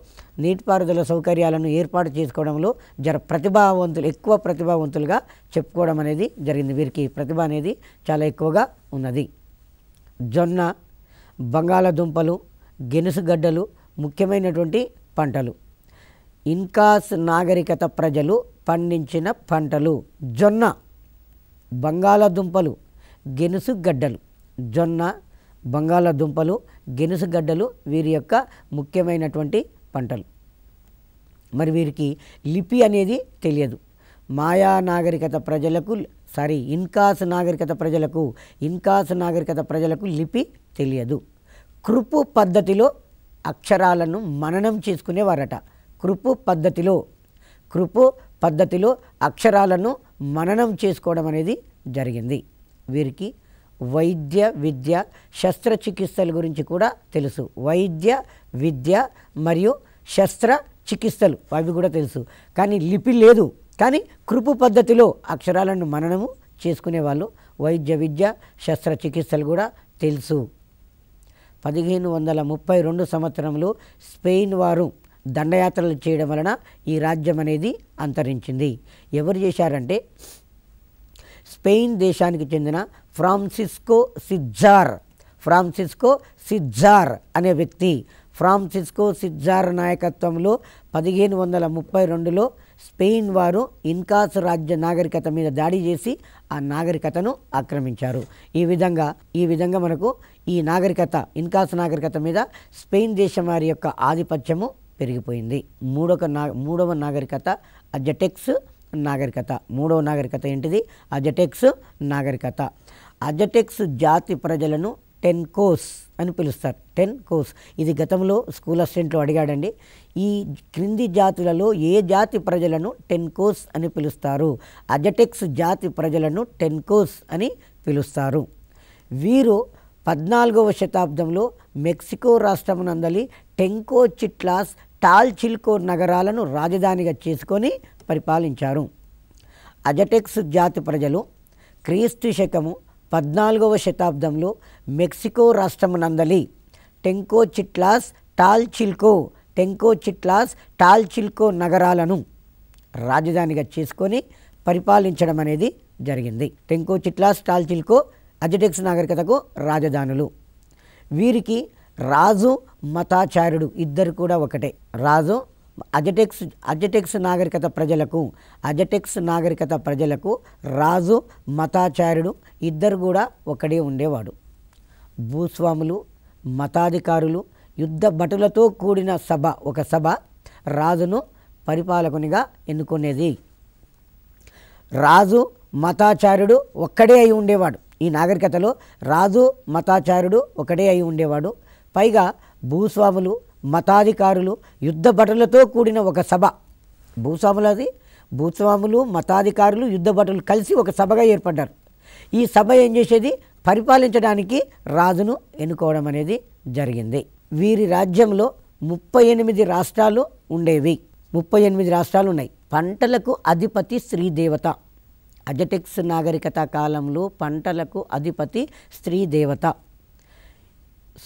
నీటిపారుదల సౌకర్యాలను ఏర్పాటు చేసుకోవడంలో జర ప్రతిభావంతులు ఎక్కువ ప్రతిభావంతులుగా చెప్పుకోవడం అనేది జరిగింది వీరికి ప్రతిభ అనేది చాలా ఎక్కువగా ఉన్నది జొన్న బంగాళదుంపలు గెనుసుగడ్డలు ముఖ్యమైనటువంటి పంటలు ఇన్కాస్ నాగరికత ప్రజలు పండించిన పంటలు జొన్న బంగాళాదుంపలు గెనుసుగడ్డలు జొన్న బంగాళదుంపలు గెనుసుగడ్డలు వీరి యొక్క ముఖ్యమైనటువంటి పంటలు మరి వీరికి లిపి అనేది తెలియదు మాయా నాగరికత ప్రజలకు సారీ ఇన్కాస్ నాగరికత ప్రజలకు ఇన్కాస్ నాగరికత ప్రజలకు లిపి తెలియదు కృపు పద్ధతిలో అక్షరాలను మననం చేసుకునేవారట కృపు పద్ధతిలో కృపు పద్ధతిలో అక్షరాలను మననం చేసుకోవడం అనేది జరిగింది వీరికి వైద్య విద్య శస్త్రచికిత్సల గురించి కూడా తెలుసు వైద్య విద్య మరియు శస్త్ర చికిత్సలు అవి కూడా తెలుసు కానీ లిపి లేదు కానీ కృపు పద్ధతిలో అక్షరాలను మననము చేసుకునే వాళ్ళు వైద్య విద్య శస్త్రచికిత్సలు కూడా తెలుసు పదిహేను వందల ముప్పై రెండు సంవత్సరంలో స్పెయిన్ వారు దండయాత్రలు చేయడం వలన ఈ రాజ్యం అనేది అంతరించింది ఎవరు చేశారంటే స్పెయిన్ దేశానికి చెందిన ఫ్రాన్సిస్కో సిజ్జార్ ఫ్రాన్సిస్కో సిజ్జార్ అనే వ్యక్తి ఫ్రాన్సిస్కో సిజ్జార్ నాయకత్వంలో పదిహేను వందల ముప్పై రెండులో స్పెయిన్ వారు ఇన్కాస్ రాజ్య నాగరికత మీద దాడి చేసి ఆ నాగరికతను ఆక్రమించారు ఈ విధంగా ఈ విధంగా మనకు ఈ నాగరికత ఇన్కాస్ నాగరికత మీద స్పెయిన్ దేశం వారి యొక్క ఆధిపత్యము పెరిగిపోయింది మూడొక నా మూడవ నాగరికత అజటెక్స్ నాగరికత మూడవ నాగరికత ఏంటిది అజటెక్స్ నాగరికత అజటెక్స్ జాతి ప్రజలను టెన్ కోస్ అని పిలుస్తారు టెన్ కోస్ ఇది గతంలో స్కూల్ అసిస్టెంట్లో అడిగాడండి ఈ క్రింది జాతులలో ఏ జాతి ప్రజలను టెన్ కోస్ అని పిలుస్తారు అజటెక్స్ జాతి ప్రజలను టెన్ కోస్ అని పిలుస్తారు వీరు పద్నాలుగవ శతాబ్దంలో మెక్సికో రాష్ట్రమునందలి టెంకో చిట్లాస్ టాల్ చిల్కోర్ నగరాలను రాజధానిగా చేసుకొని పరిపాలించారు అజటెక్స్ జాతి ప్రజలు క్రీస్తు శకము పద్నాలుగవ శతాబ్దంలో మెక్సికో రాష్ట్రము నందలి టెంకోచిట్లాస్ టాల్చిల్కో టెంకోచిట్లాస్ టాల్చిల్కో నగరాలను రాజధానిగా చేసుకొని పరిపాలించడం అనేది జరిగింది టెంకో చిట్లాస్ టాల్చిల్కో అజటెక్స్ నాగరికతకు రాజధానులు వీరికి రాజు మతాచార్యుడు ఇద్దరు కూడా ఒకటే రాజు అజటెక్స్ అజటెక్స్ నాగరికత ప్రజలకు అజటెక్స్ నాగరికత ప్రజలకు రాజు మతాచార్యుడు ఇద్దరు కూడా ఒకడే ఉండేవాడు భూస్వాములు మతాధికారులు యుద్ధ భటులతో కూడిన సభ ఒక సభ రాజును పరిపాలకునిగా ఎన్నుకునేది రాజు మతాచార్యుడు ఒక్కడే అయి ఉండేవాడు ఈ నాగరికతలో రాజు మతాచార్యుడు ఒకడే అయి ఉండేవాడు పైగా భూస్వాములు మతాధికారులు యుద్ధ భటులతో కూడిన ఒక సభ భూస్వాములది భూస్వాములు మతాధికారులు యుద్ధ భటులు కలిసి ఒక సభగా ఏర్పడ్డారు ఈ సభ ఏం చేసేది పరిపాలించడానికి రాజును ఎన్నుకోవడం అనేది జరిగింది వీరి రాజ్యంలో ముప్పై ఎనిమిది రాష్ట్రాలు ఉండేవి ముప్పై ఎనిమిది రాష్ట్రాలు ఉన్నాయి పంటలకు అధిపతి శ్రీదేవత అజటెక్స్ నాగరికత కాలంలో పంటలకు అధిపతి స్త్రీ దేవత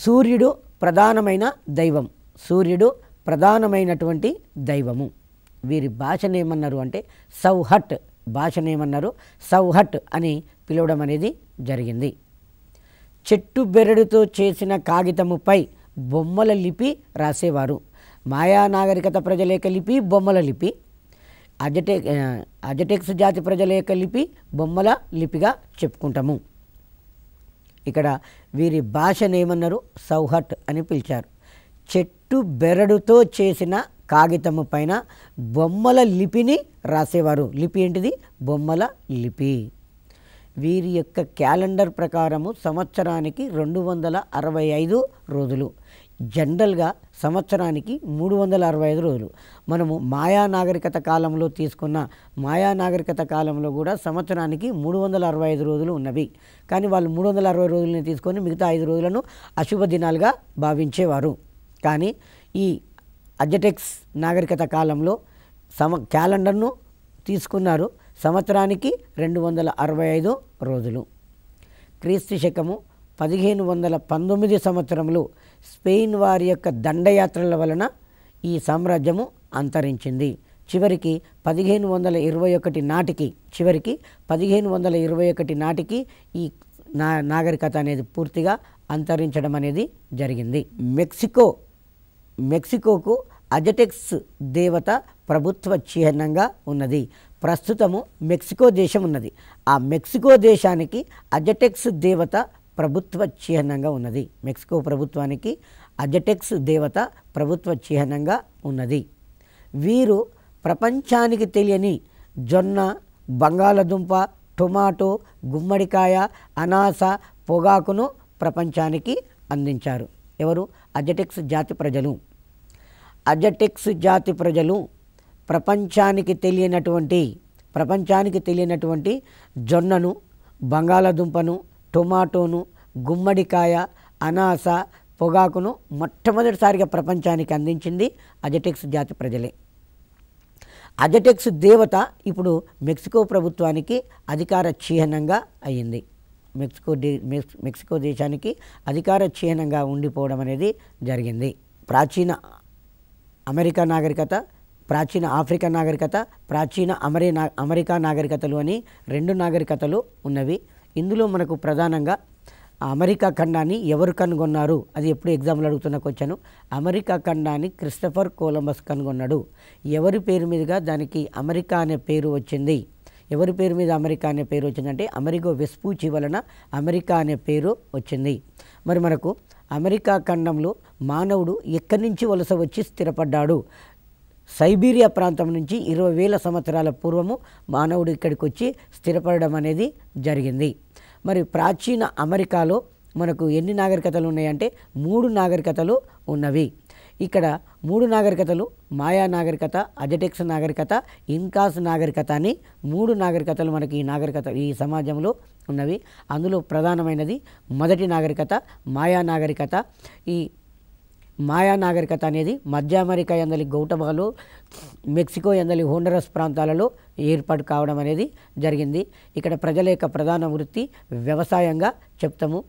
సూర్యుడు ప్రధానమైన దైవం సూర్యుడు ప్రధానమైనటువంటి దైవము వీరి భాషనేమన్నారు అంటే సౌహట్ భాషనేమన్నారు సౌహట్ అని పిలవడం అనేది జరిగింది చెట్టు బెరడుతో చేసిన కాగితముపై బొమ్మల లిపి రాసేవారు మాయా నాగరికత ప్రజల యొక్క లిపి బొమ్మల లిపి అజటెక్ అజటెక్స్ జాతి ప్రజల యొక్క లిపి బొమ్మల లిపిగా చెప్పుకుంటాము ఇక్కడ వీరి భాషను ఏమన్నారు సౌహట్ అని పిలిచారు చెట్టు బెరడుతో చేసిన కాగితము పైన బొమ్మల లిపిని రాసేవారు లిపి ఏంటిది బొమ్మల లిపి వీరి యొక్క క్యాలెండర్ ప్రకారము సంవత్సరానికి రెండు వందల అరవై ఐదు రోజులు జనరల్గా సంవత్సరానికి మూడు వందల అరవై ఐదు రోజులు మనము మాయా నాగరికత కాలంలో తీసుకున్న మాయా నాగరికత కాలంలో కూడా సంవత్సరానికి మూడు వందల అరవై ఐదు రోజులు ఉన్నవి కానీ వాళ్ళు మూడు వందల అరవై రోజులని తీసుకొని మిగతా ఐదు రోజులను అశుభ దినాలుగా భావించేవారు కానీ ఈ అజటెక్స్ నాగరికత కాలంలో సమ క్యాలెండర్ను తీసుకున్నారు సంవత్సరానికి రెండు వందల అరవై ఐదు రోజులు క్రీస్తు శకము పదిహేను వందల పంతొమ్మిది సంవత్సరంలో స్పెయిన్ వారి యొక్క దండయాత్రల వలన ఈ సామ్రాజ్యము అంతరించింది చివరికి పదిహేను వందల ఇరవై ఒకటి నాటికి చివరికి పదిహేను వందల ఇరవై ఒకటి నాటికి ఈ నా నాగరికత అనేది పూర్తిగా అంతరించడం అనేది జరిగింది మెక్సికో మెక్సికోకు అజటెక్స్ దేవత ప్రభుత్వ చిహ్నంగా ఉన్నది ప్రస్తుతము మెక్సికో దేశం ఉన్నది ఆ మెక్సికో దేశానికి అజటెక్స్ దేవత ప్రభుత్వ చిహ్నంగా ఉన్నది మెక్సికో ప్రభుత్వానికి అజటెక్స్ దేవత ప్రభుత్వ చిహ్నంగా ఉన్నది వీరు ప్రపంచానికి తెలియని జొన్న బంగాళదుంప టొమాటో గుమ్మడికాయ అనాస పొగాకును ప్రపంచానికి అందించారు ఎవరు అజటెక్స్ జాతి ప్రజలు అజటెక్స్ జాతి ప్రజలు ప్రపంచానికి తెలియనటువంటి ప్రపంచానికి తెలియనటువంటి జొన్నను బంగాళదుంపను టొమాటోను గుమ్మడికాయ అనాస పొగాకును మొట్టమొదటిసారిగా ప్రపంచానికి అందించింది అజటెక్స్ జాతి ప్రజలే అజటెక్స్ దేవత ఇప్పుడు మెక్సికో ప్రభుత్వానికి అధికార చిహ్నంగా అయ్యింది మెక్సికో దే మెక్సికో దేశానికి అధికార చిహ్నంగా ఉండిపోవడం అనేది జరిగింది ప్రాచీన అమెరికా నాగరికత ప్రాచీన ఆఫ్రికా నాగరికత ప్రాచీన నా అమెరికా నాగరికతలు అని రెండు నాగరికతలు ఉన్నవి ఇందులో మనకు ప్రధానంగా అమెరికా ఖండాన్ని ఎవరు కనుగొన్నారు అది ఎప్పుడు ఎగ్జామ్లు అడుగుతున్న క్వశ్చన్ అమెరికా ఖండాన్ని క్రిస్టఫర్ కోలంబస్ కనుగొన్నాడు ఎవరి పేరు మీదుగా దానికి అమెరికా అనే పేరు వచ్చింది ఎవరి పేరు మీద అమెరికా అనే పేరు వచ్చిందంటే అమెరికా వెస్పూచి వలన అమెరికా అనే పేరు వచ్చింది మరి మనకు అమెరికా ఖండంలో మానవుడు ఎక్కడి నుంచి వలస వచ్చి స్థిరపడ్డాడు సైబీరియా ప్రాంతం నుంచి ఇరవై వేల సంవత్సరాల పూర్వము మానవుడు ఇక్కడికి వచ్చి స్థిరపడడం అనేది జరిగింది మరి ప్రాచీన అమెరికాలో మనకు ఎన్ని నాగరికతలు ఉన్నాయంటే మూడు నాగరికతలు ఉన్నవి ఇక్కడ మూడు నాగరికతలు మాయా నాగరికత అజటెక్స్ నాగరికత ఇన్కాస్ నాగరికత అని మూడు నాగరికతలు మనకి ఈ నాగరికత ఈ సమాజంలో ఉన్నవి అందులో ప్రధానమైనది మొదటి నాగరికత మాయా నాగరికత ఈ మాయా నాగరికత అనేది మధ్య అమెరికా ఎందలి గౌటమాలు మెక్సికో ఎందలి హోండరస్ ప్రాంతాలలో ఏర్పాటు కావడం అనేది జరిగింది ఇక్కడ ప్రజల యొక్క ప్రధాన వృత్తి వ్యవసాయంగా చెప్తాము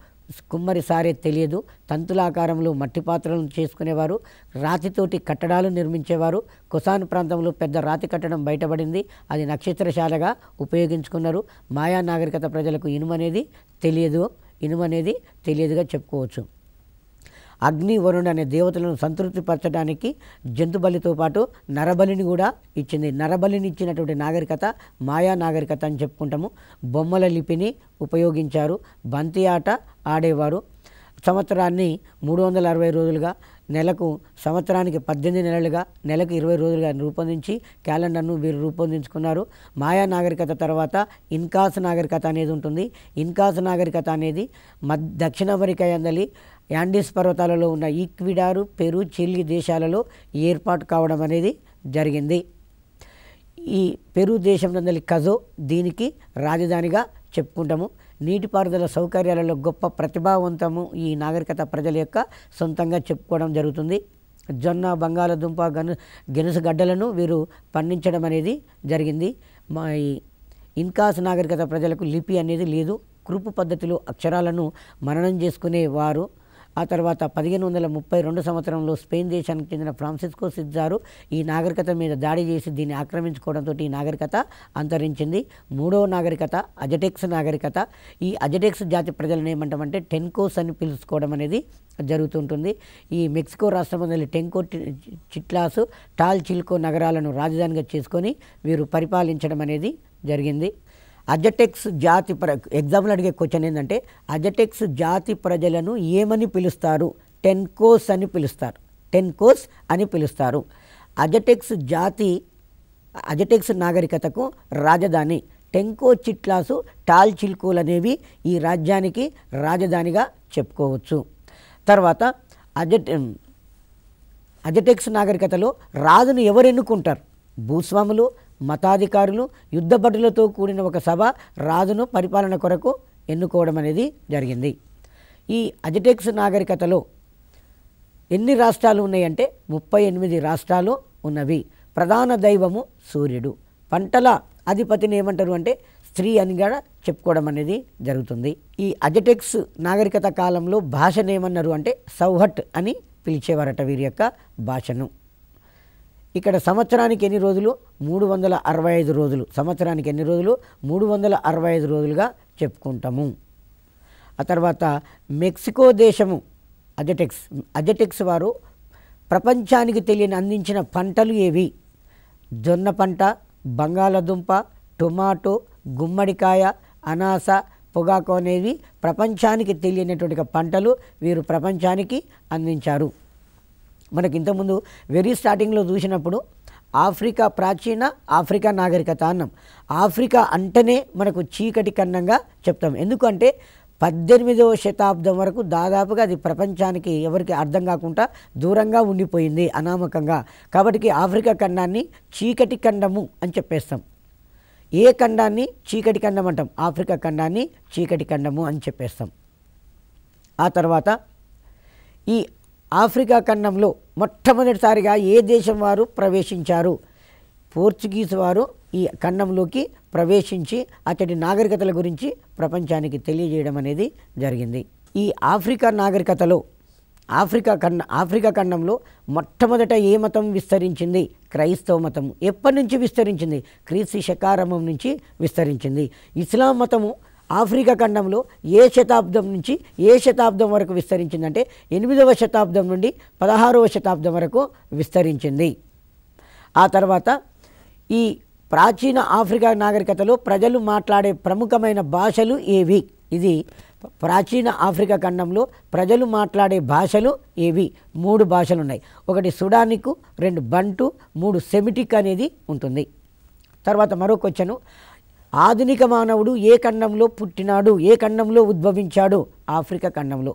కుమ్మరి సారే తెలియదు తంతుల ఆకారంలో మట్టి పాత్రలను చేసుకునేవారు రాతితోటి కట్టడాలు నిర్మించేవారు కుసాన్ ప్రాంతంలో పెద్ద రాతి కట్టడం బయటపడింది అది నక్షత్రశాలగా ఉపయోగించుకున్నారు మాయా నాగరికత ప్రజలకు ఇనుమనేది తెలియదు ఇనుమనేది తెలియదుగా చెప్పుకోవచ్చు అగ్ని వరుణ్ అనే దేవతలను సంతృప్తిపరచడానికి జంతుబలితో పాటు నరబలిని కూడా ఇచ్చింది నరబలిని ఇచ్చినటువంటి నాగరికత మాయా నాగరికత అని చెప్పుకుంటాము బొమ్మల లిపిని ఉపయోగించారు బంతి ఆట ఆడేవారు సంవత్సరాన్ని మూడు వందల అరవై రోజులుగా నెలకు సంవత్సరానికి పద్దెనిమిది నెలలుగా నెలకు ఇరవై రోజులుగా రూపొందించి క్యాలెండర్ను వీరు రూపొందించుకున్నారు మాయా నాగరికత తర్వాత ఇన్కాస్ నాగరికత అనేది ఉంటుంది ఇన్కాస్ నాగరికత అనేది మధ్య దక్షిణ అమెరికా ఎందలి యాండీస్ పర్వతాలలో ఉన్న ఈక్విడారు పెరు చిల్లి దేశాలలో ఏర్పాటు కావడం అనేది జరిగింది ఈ పెరు దేశం నందలి కజో దీనికి రాజధానిగా చెప్పుకుంటాము నీటిపారుదల సౌకర్యాలలో గొప్ప ప్రతిభావంతము ఈ నాగరికత ప్రజల యొక్క సొంతంగా చెప్పుకోవడం జరుగుతుంది జొన్న బంగాళదుంప గను గెనుసగడ్డలను వీరు పండించడం అనేది జరిగింది మా ఈ ఇన్కాస్ నాగరికత ప్రజలకు లిపి అనేది లేదు కృపు పద్ధతిలో అక్షరాలను మననం చేసుకునే వారు ఆ తర్వాత పదిహేను వందల ముప్పై రెండు సంవత్సరంలో స్పెయిన్ దేశానికి చెందిన ఫ్రాన్సిస్కో సిద్జారు ఈ నాగరికత మీద దాడి చేసి దీన్ని ఆక్రమించుకోవడంతో ఈ నాగరికత అంతరించింది మూడవ నాగరికత అజటెక్స్ నాగరికత ఈ అజటెక్స్ జాతి ప్రజలను ఏమంటామంటే టెన్కోస్ అని పిలుచుకోవడం అనేది జరుగుతుంటుంది ఈ మెక్సికో రాష్ట్రమందలి టెంకో చిట్లాసు టాల్ చిల్కో నగరాలను రాజధానిగా చేసుకొని వీరు పరిపాలించడం అనేది జరిగింది అజటెక్స్ జాతి ప్ర ఎగ్జాంపుల్ అడిగే క్వశ్చన్ ఏంటంటే అజటెక్స్ జాతి ప్రజలను ఏమని పిలుస్తారు టెన్కోస్ అని పిలుస్తారు టెన్కోస్ అని పిలుస్తారు అజటెక్స్ జాతి అజటెక్స్ నాగరికతకు రాజధాని టెంకో చిట్లాసు టాల్ చిల్కోలు అనేవి ఈ రాజ్యానికి రాజధానిగా చెప్పుకోవచ్చు తర్వాత అజట్ అజటెక్స్ నాగరికతలో రాజును ఎవరు ఎన్నుకుంటారు భూస్వాములు మతాధికారులు యుద్ధభటులతో కూడిన ఒక సభ రాజును పరిపాలన కొరకు ఎన్నుకోవడం అనేది జరిగింది ఈ అజిటెక్స్ నాగరికతలో ఎన్ని రాష్ట్రాలు ఉన్నాయంటే ముప్పై ఎనిమిది రాష్ట్రాలు ఉన్నవి ప్రధాన దైవము సూర్యుడు పంటల అధిపతిని ఏమంటారు అంటే స్త్రీ అని కూడా చెప్పుకోవడం అనేది జరుగుతుంది ఈ అజటెక్స్ నాగరికత కాలంలో భాషను ఏమన్నారు అంటే సౌహట్ అని పిలిచేవారట వీరి యొక్క భాషను ఇక్కడ సంవత్సరానికి ఎన్ని రోజులు మూడు వందల అరవై ఐదు రోజులు సంవత్సరానికి ఎన్ని రోజులు మూడు వందల అరవై ఐదు రోజులుగా చెప్పుకుంటాము ఆ తర్వాత మెక్సికో దేశము అజటెక్స్ అజటెక్స్ వారు ప్రపంచానికి తెలియని అందించిన పంటలు ఏవి జొన్న పంట బంగాళదుంప టొమాటో గుమ్మడికాయ అనాస పొగాకు అనేవి ప్రపంచానికి తెలియనటువంటి పంటలు వీరు ప్రపంచానికి అందించారు మనకి ఇంతకుముందు వెరీ స్టార్టింగ్లో చూసినప్పుడు ఆఫ్రికా ప్రాచీన ఆఫ్రికా నాగరికత అన్నాం ఆఫ్రికా అంటేనే మనకు చీకటి కన్నంగా చెప్తాం ఎందుకంటే పద్దెనిమిదవ శతాబ్దం వరకు దాదాపుగా అది ప్రపంచానికి ఎవరికి అర్థం కాకుండా దూరంగా ఉండిపోయింది అనామకంగా కాబట్టి ఆఫ్రికా ఖండాన్ని చీకటి ఖండము అని చెప్పేస్తాం ఏ ఖండాన్ని చీకటి ఖండం అంటాం ఆఫ్రికా ఖండాన్ని చీకటి ఖండము అని చెప్పేస్తాం ఆ తర్వాత ఈ ఆఫ్రికా ఖండంలో మొట్టమొదటిసారిగా ఏ దేశం వారు ప్రవేశించారు పోర్చుగీస్ వారు ఈ ఖండంలోకి ప్రవేశించి అతడి నాగరికతల గురించి ప్రపంచానికి తెలియజేయడం అనేది జరిగింది ఈ ఆఫ్రికా నాగరికతలో ఆఫ్రికా ఖండ ఆఫ్రికా ఖండంలో మొట్టమొదట ఏ మతం విస్తరించింది క్రైస్తవ మతము ఎప్పటి నుంచి విస్తరించింది క్రీస్తు శకారంభం నుంచి విస్తరించింది ఇస్లాం మతము ఆఫ్రికా ఖండంలో ఏ శతాబ్దం నుంచి ఏ శతాబ్దం వరకు విస్తరించిందంటే ఎనిమిదవ శతాబ్దం నుండి పదహారవ శతాబ్దం వరకు విస్తరించింది ఆ తర్వాత ఈ ప్రాచీన ఆఫ్రికా నాగరికతలో ప్రజలు మాట్లాడే ప్రముఖమైన భాషలు ఏవి ఇది ప్రాచీన ఆఫ్రికా ఖండంలో ప్రజలు మాట్లాడే భాషలు ఏవి మూడు భాషలు ఉన్నాయి ఒకటి సుడానికు రెండు బంటు మూడు సెమిటిక్ అనేది ఉంటుంది తర్వాత మరో క్వశ్చను ఆధునిక మానవుడు ఏ ఖండంలో పుట్టినాడు ఏ ఖండంలో ఉద్భవించాడు ఆఫ్రికా ఖండంలో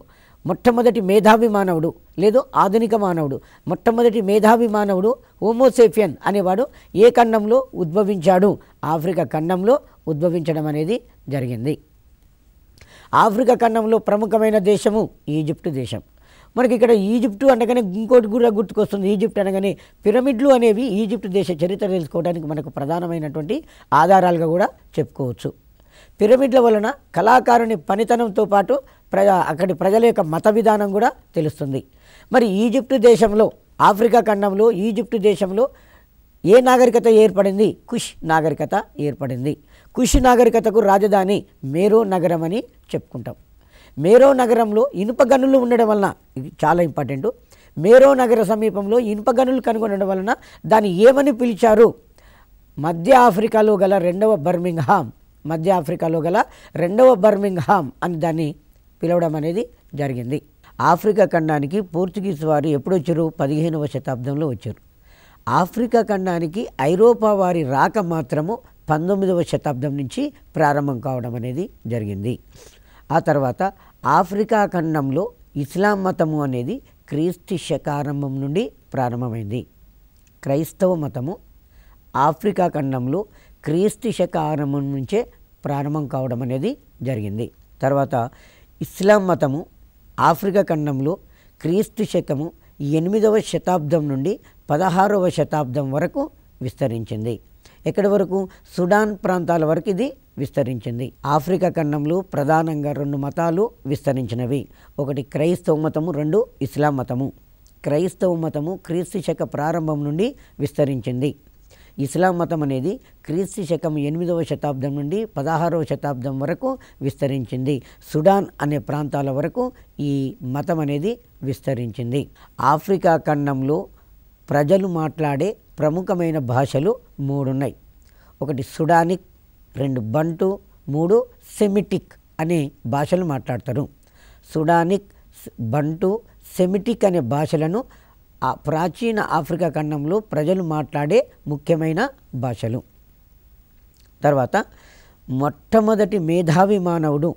మొట్టమొదటి మేధావి మానవుడు లేదు ఆధునిక మానవుడు మొట్టమొదటి మేధావి మానవుడు హోమోసేఫియన్ అనేవాడు ఏ ఖండంలో ఉద్భవించాడు ఆఫ్రికా ఖండంలో ఉద్భవించడం అనేది జరిగింది ఆఫ్రికా ఖండంలో ప్రముఖమైన దేశము ఈజిప్టు దేశం మనకి ఇక్కడ ఈజిప్టు అనగానే ఇంకోటి కూడా గుర్తుకొస్తుంది ఈజిప్ట్ అనగానే పిరమిడ్లు అనేవి ఈజిప్ట్ దేశ చరిత్ర తెలుసుకోవడానికి మనకు ప్రధానమైనటువంటి ఆధారాలుగా కూడా చెప్పుకోవచ్చు పిరమిడ్ల వలన కళాకారుని పనితనంతో పాటు ప్రజా అక్కడి ప్రజల యొక్క మత విధానం కూడా తెలుస్తుంది మరి ఈజిప్టు దేశంలో ఆఫ్రికా ఖండంలో ఈజిప్టు దేశంలో ఏ నాగరికత ఏర్పడింది కుష్ నాగరికత ఏర్పడింది కుష్ నాగరికతకు రాజధాని మేరో నగరం అని చెప్పుకుంటాం మేరో నగరంలో ఇనుప గనులు ఉండడం వలన ఇది చాలా ఇంపార్టెంట్ మేరో నగర సమీపంలో ఇనుప గనులు కనుగొనడం వలన దాన్ని ఏమని పిలిచారు మధ్య ఆఫ్రికాలో గల రెండవ బర్మింగ్హామ్ మధ్య ఆఫ్రికాలో గల రెండవ బర్మింగ్హామ్ అని దాన్ని పిలవడం అనేది జరిగింది ఆఫ్రికా ఖండానికి పోర్చుగీస్ వారు ఎప్పుడొచ్చారు పదిహేనవ శతాబ్దంలో వచ్చారు ఆఫ్రికా ఖండానికి ఐరోపా వారి రాక మాత్రము పంతొమ్మిదవ శతాబ్దం నుంచి ప్రారంభం కావడం అనేది జరిగింది ఆ తర్వాత ఆఫ్రికా ఖండంలో ఇస్లాం మతము అనేది క్రీస్తు శకారంభం నుండి ప్రారంభమైంది క్రైస్తవ మతము ఆఫ్రికా ఖండంలో క్రీస్తు శకారంభం నుంచే ప్రారంభం కావడం అనేది జరిగింది తర్వాత ఇస్లాం మతము ఆఫ్రికా ఖండంలో క్రీస్తు శకము ఎనిమిదవ శతాబ్దం నుండి పదహారవ శతాబ్దం వరకు విస్తరించింది ఎక్కడి వరకు సుడాన్ ప్రాంతాల వరకు ఇది విస్తరించింది ఆఫ్రికా ఖండంలో ప్రధానంగా రెండు మతాలు విస్తరించినవి ఒకటి క్రైస్తవ మతము రెండు ఇస్లాం మతము క్రైస్తవ మతము క్రీస్తు శక ప్రారంభం నుండి విస్తరించింది ఇస్లాం మతం అనేది క్రీస్తు శకం ఎనిమిదవ శతాబ్దం నుండి పదహారవ శతాబ్దం వరకు విస్తరించింది సుడాన్ అనే ప్రాంతాల వరకు ఈ మతం అనేది విస్తరించింది ఆఫ్రికా ఖండంలో ప్రజలు మాట్లాడే ప్రముఖమైన భాషలు మూడున్నాయి ఒకటి సుడానిక్ రెండు బంటు మూడు సెమిటిక్ అనే భాషలు మాట్లాడతారు సుడానిక్ బంటు సెమిటిక్ అనే భాషలను ప్రాచీన ఆఫ్రికా ఖండంలో ప్రజలు మాట్లాడే ముఖ్యమైన భాషలు తర్వాత మొట్టమొదటి మేధావి మానవుడు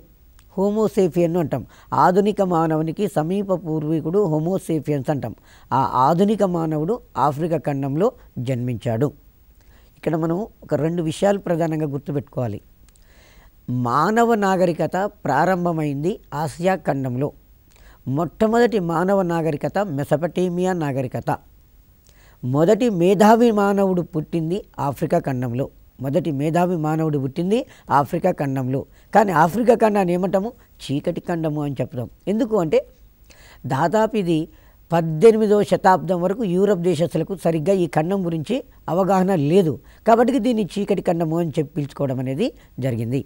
హోమోసేఫియన్ అంటాం ఆధునిక మానవునికి సమీప పూర్వీకుడు హోమోసేఫియన్స్ అంటాం ఆ ఆధునిక మానవుడు ఆఫ్రికా ఖండంలో జన్మించాడు ఇక్కడ మనం ఒక రెండు విషయాలు ప్రధానంగా గుర్తుపెట్టుకోవాలి మానవ నాగరికత ప్రారంభమైంది ఆసియా ఖండంలో మొట్టమొదటి మానవ నాగరికత మెసపటేమియా నాగరికత మొదటి మేధావి మానవుడు పుట్టింది ఆఫ్రికా ఖండంలో మొదటి మేధావి మానవుడు పుట్టింది ఆఫ్రికా ఖండంలో కానీ ఆఫ్రికా ఖండాన్ని ఏమంటాము చీకటి ఖండము అని చెప్తాం ఎందుకు అంటే దాదాపు ఇది పద్దెనిమిదవ శతాబ్దం వరకు యూరప్ దేశస్తులకు సరిగ్గా ఈ ఖండం గురించి అవగాహన లేదు కాబట్టి దీన్ని చీకటి ఖండము అని చెప్పి పిలుచుకోవడం అనేది జరిగింది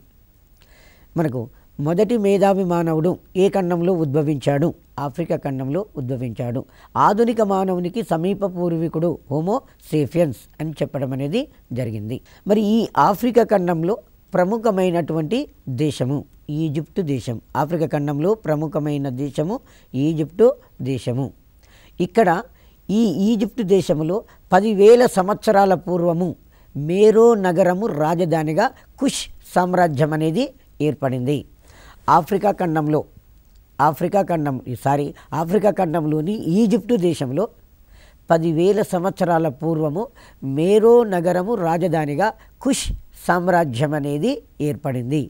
మనకు మొదటి మేధావి మానవుడు ఏ ఖండంలో ఉద్భవించాడు ఆఫ్రికా ఖండంలో ఉద్భవించాడు ఆధునిక మానవునికి సమీప పూర్వీకుడు హోమో సేఫియన్స్ అని చెప్పడం అనేది జరిగింది మరి ఈ ఆఫ్రికా ఖండంలో ప్రముఖమైనటువంటి దేశము ఈజిప్టు దేశం ఆఫ్రికా ఖండంలో ప్రముఖమైన దేశము ఈజిప్టు దేశము ఇక్కడ ఈ ఈజిప్టు దేశములో పదివేల సంవత్సరాల పూర్వము మేరో నగరము రాజధానిగా కుష్ సామ్రాజ్యం అనేది ఏర్పడింది ఆఫ్రికా ఖండంలో ఆఫ్రికా ఖండం సారీ ఆఫ్రికా ఖండంలోని ఈజిప్టు దేశంలో పదివేల సంవత్సరాల పూర్వము మేరో నగరము రాజధానిగా కుష్ సామ్రాజ్యం అనేది ఏర్పడింది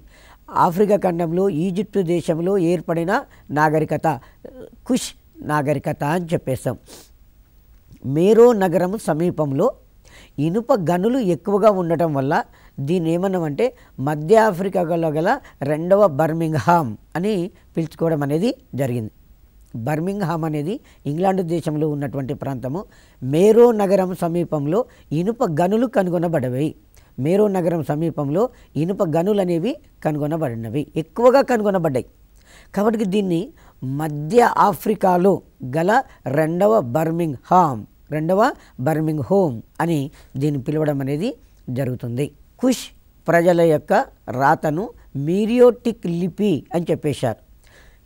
ఆఫ్రికా ఖండంలో ఈజిప్టు దేశంలో ఏర్పడిన నాగరికత కుష్ నాగరికత అని చెప్పేశాం మేరో నగరం సమీపంలో ఇనుప గనులు ఎక్కువగా ఉండటం వల్ల దీన్ని ఏమన్నామంటే మధ్య ఆఫ్రికాలో గల రెండవ బర్మింగ్హామ్ అని పిలుచుకోవడం అనేది జరిగింది బర్మింగ్హామ్ అనేది ఇంగ్లాండ్ దేశంలో ఉన్నటువంటి ప్రాంతము మేరో నగరం సమీపంలో ఇనుప గనులు కనుగొనబడవి మేరో నగరం సమీపంలో ఇనుప గనులు అనేవి కనుగొనబడినవి ఎక్కువగా కనుగొనబడ్డాయి కాబట్టి దీన్ని మధ్య ఆఫ్రికాలో గల రెండవ బర్మింగ్ హామ్ రెండవ బర్మింగ్ హోమ్ అని దీన్ని పిలవడం అనేది జరుగుతుంది కుష్ ప్రజల యొక్క రాతను మీరియోటిక్ లిపి అని చెప్పేశారు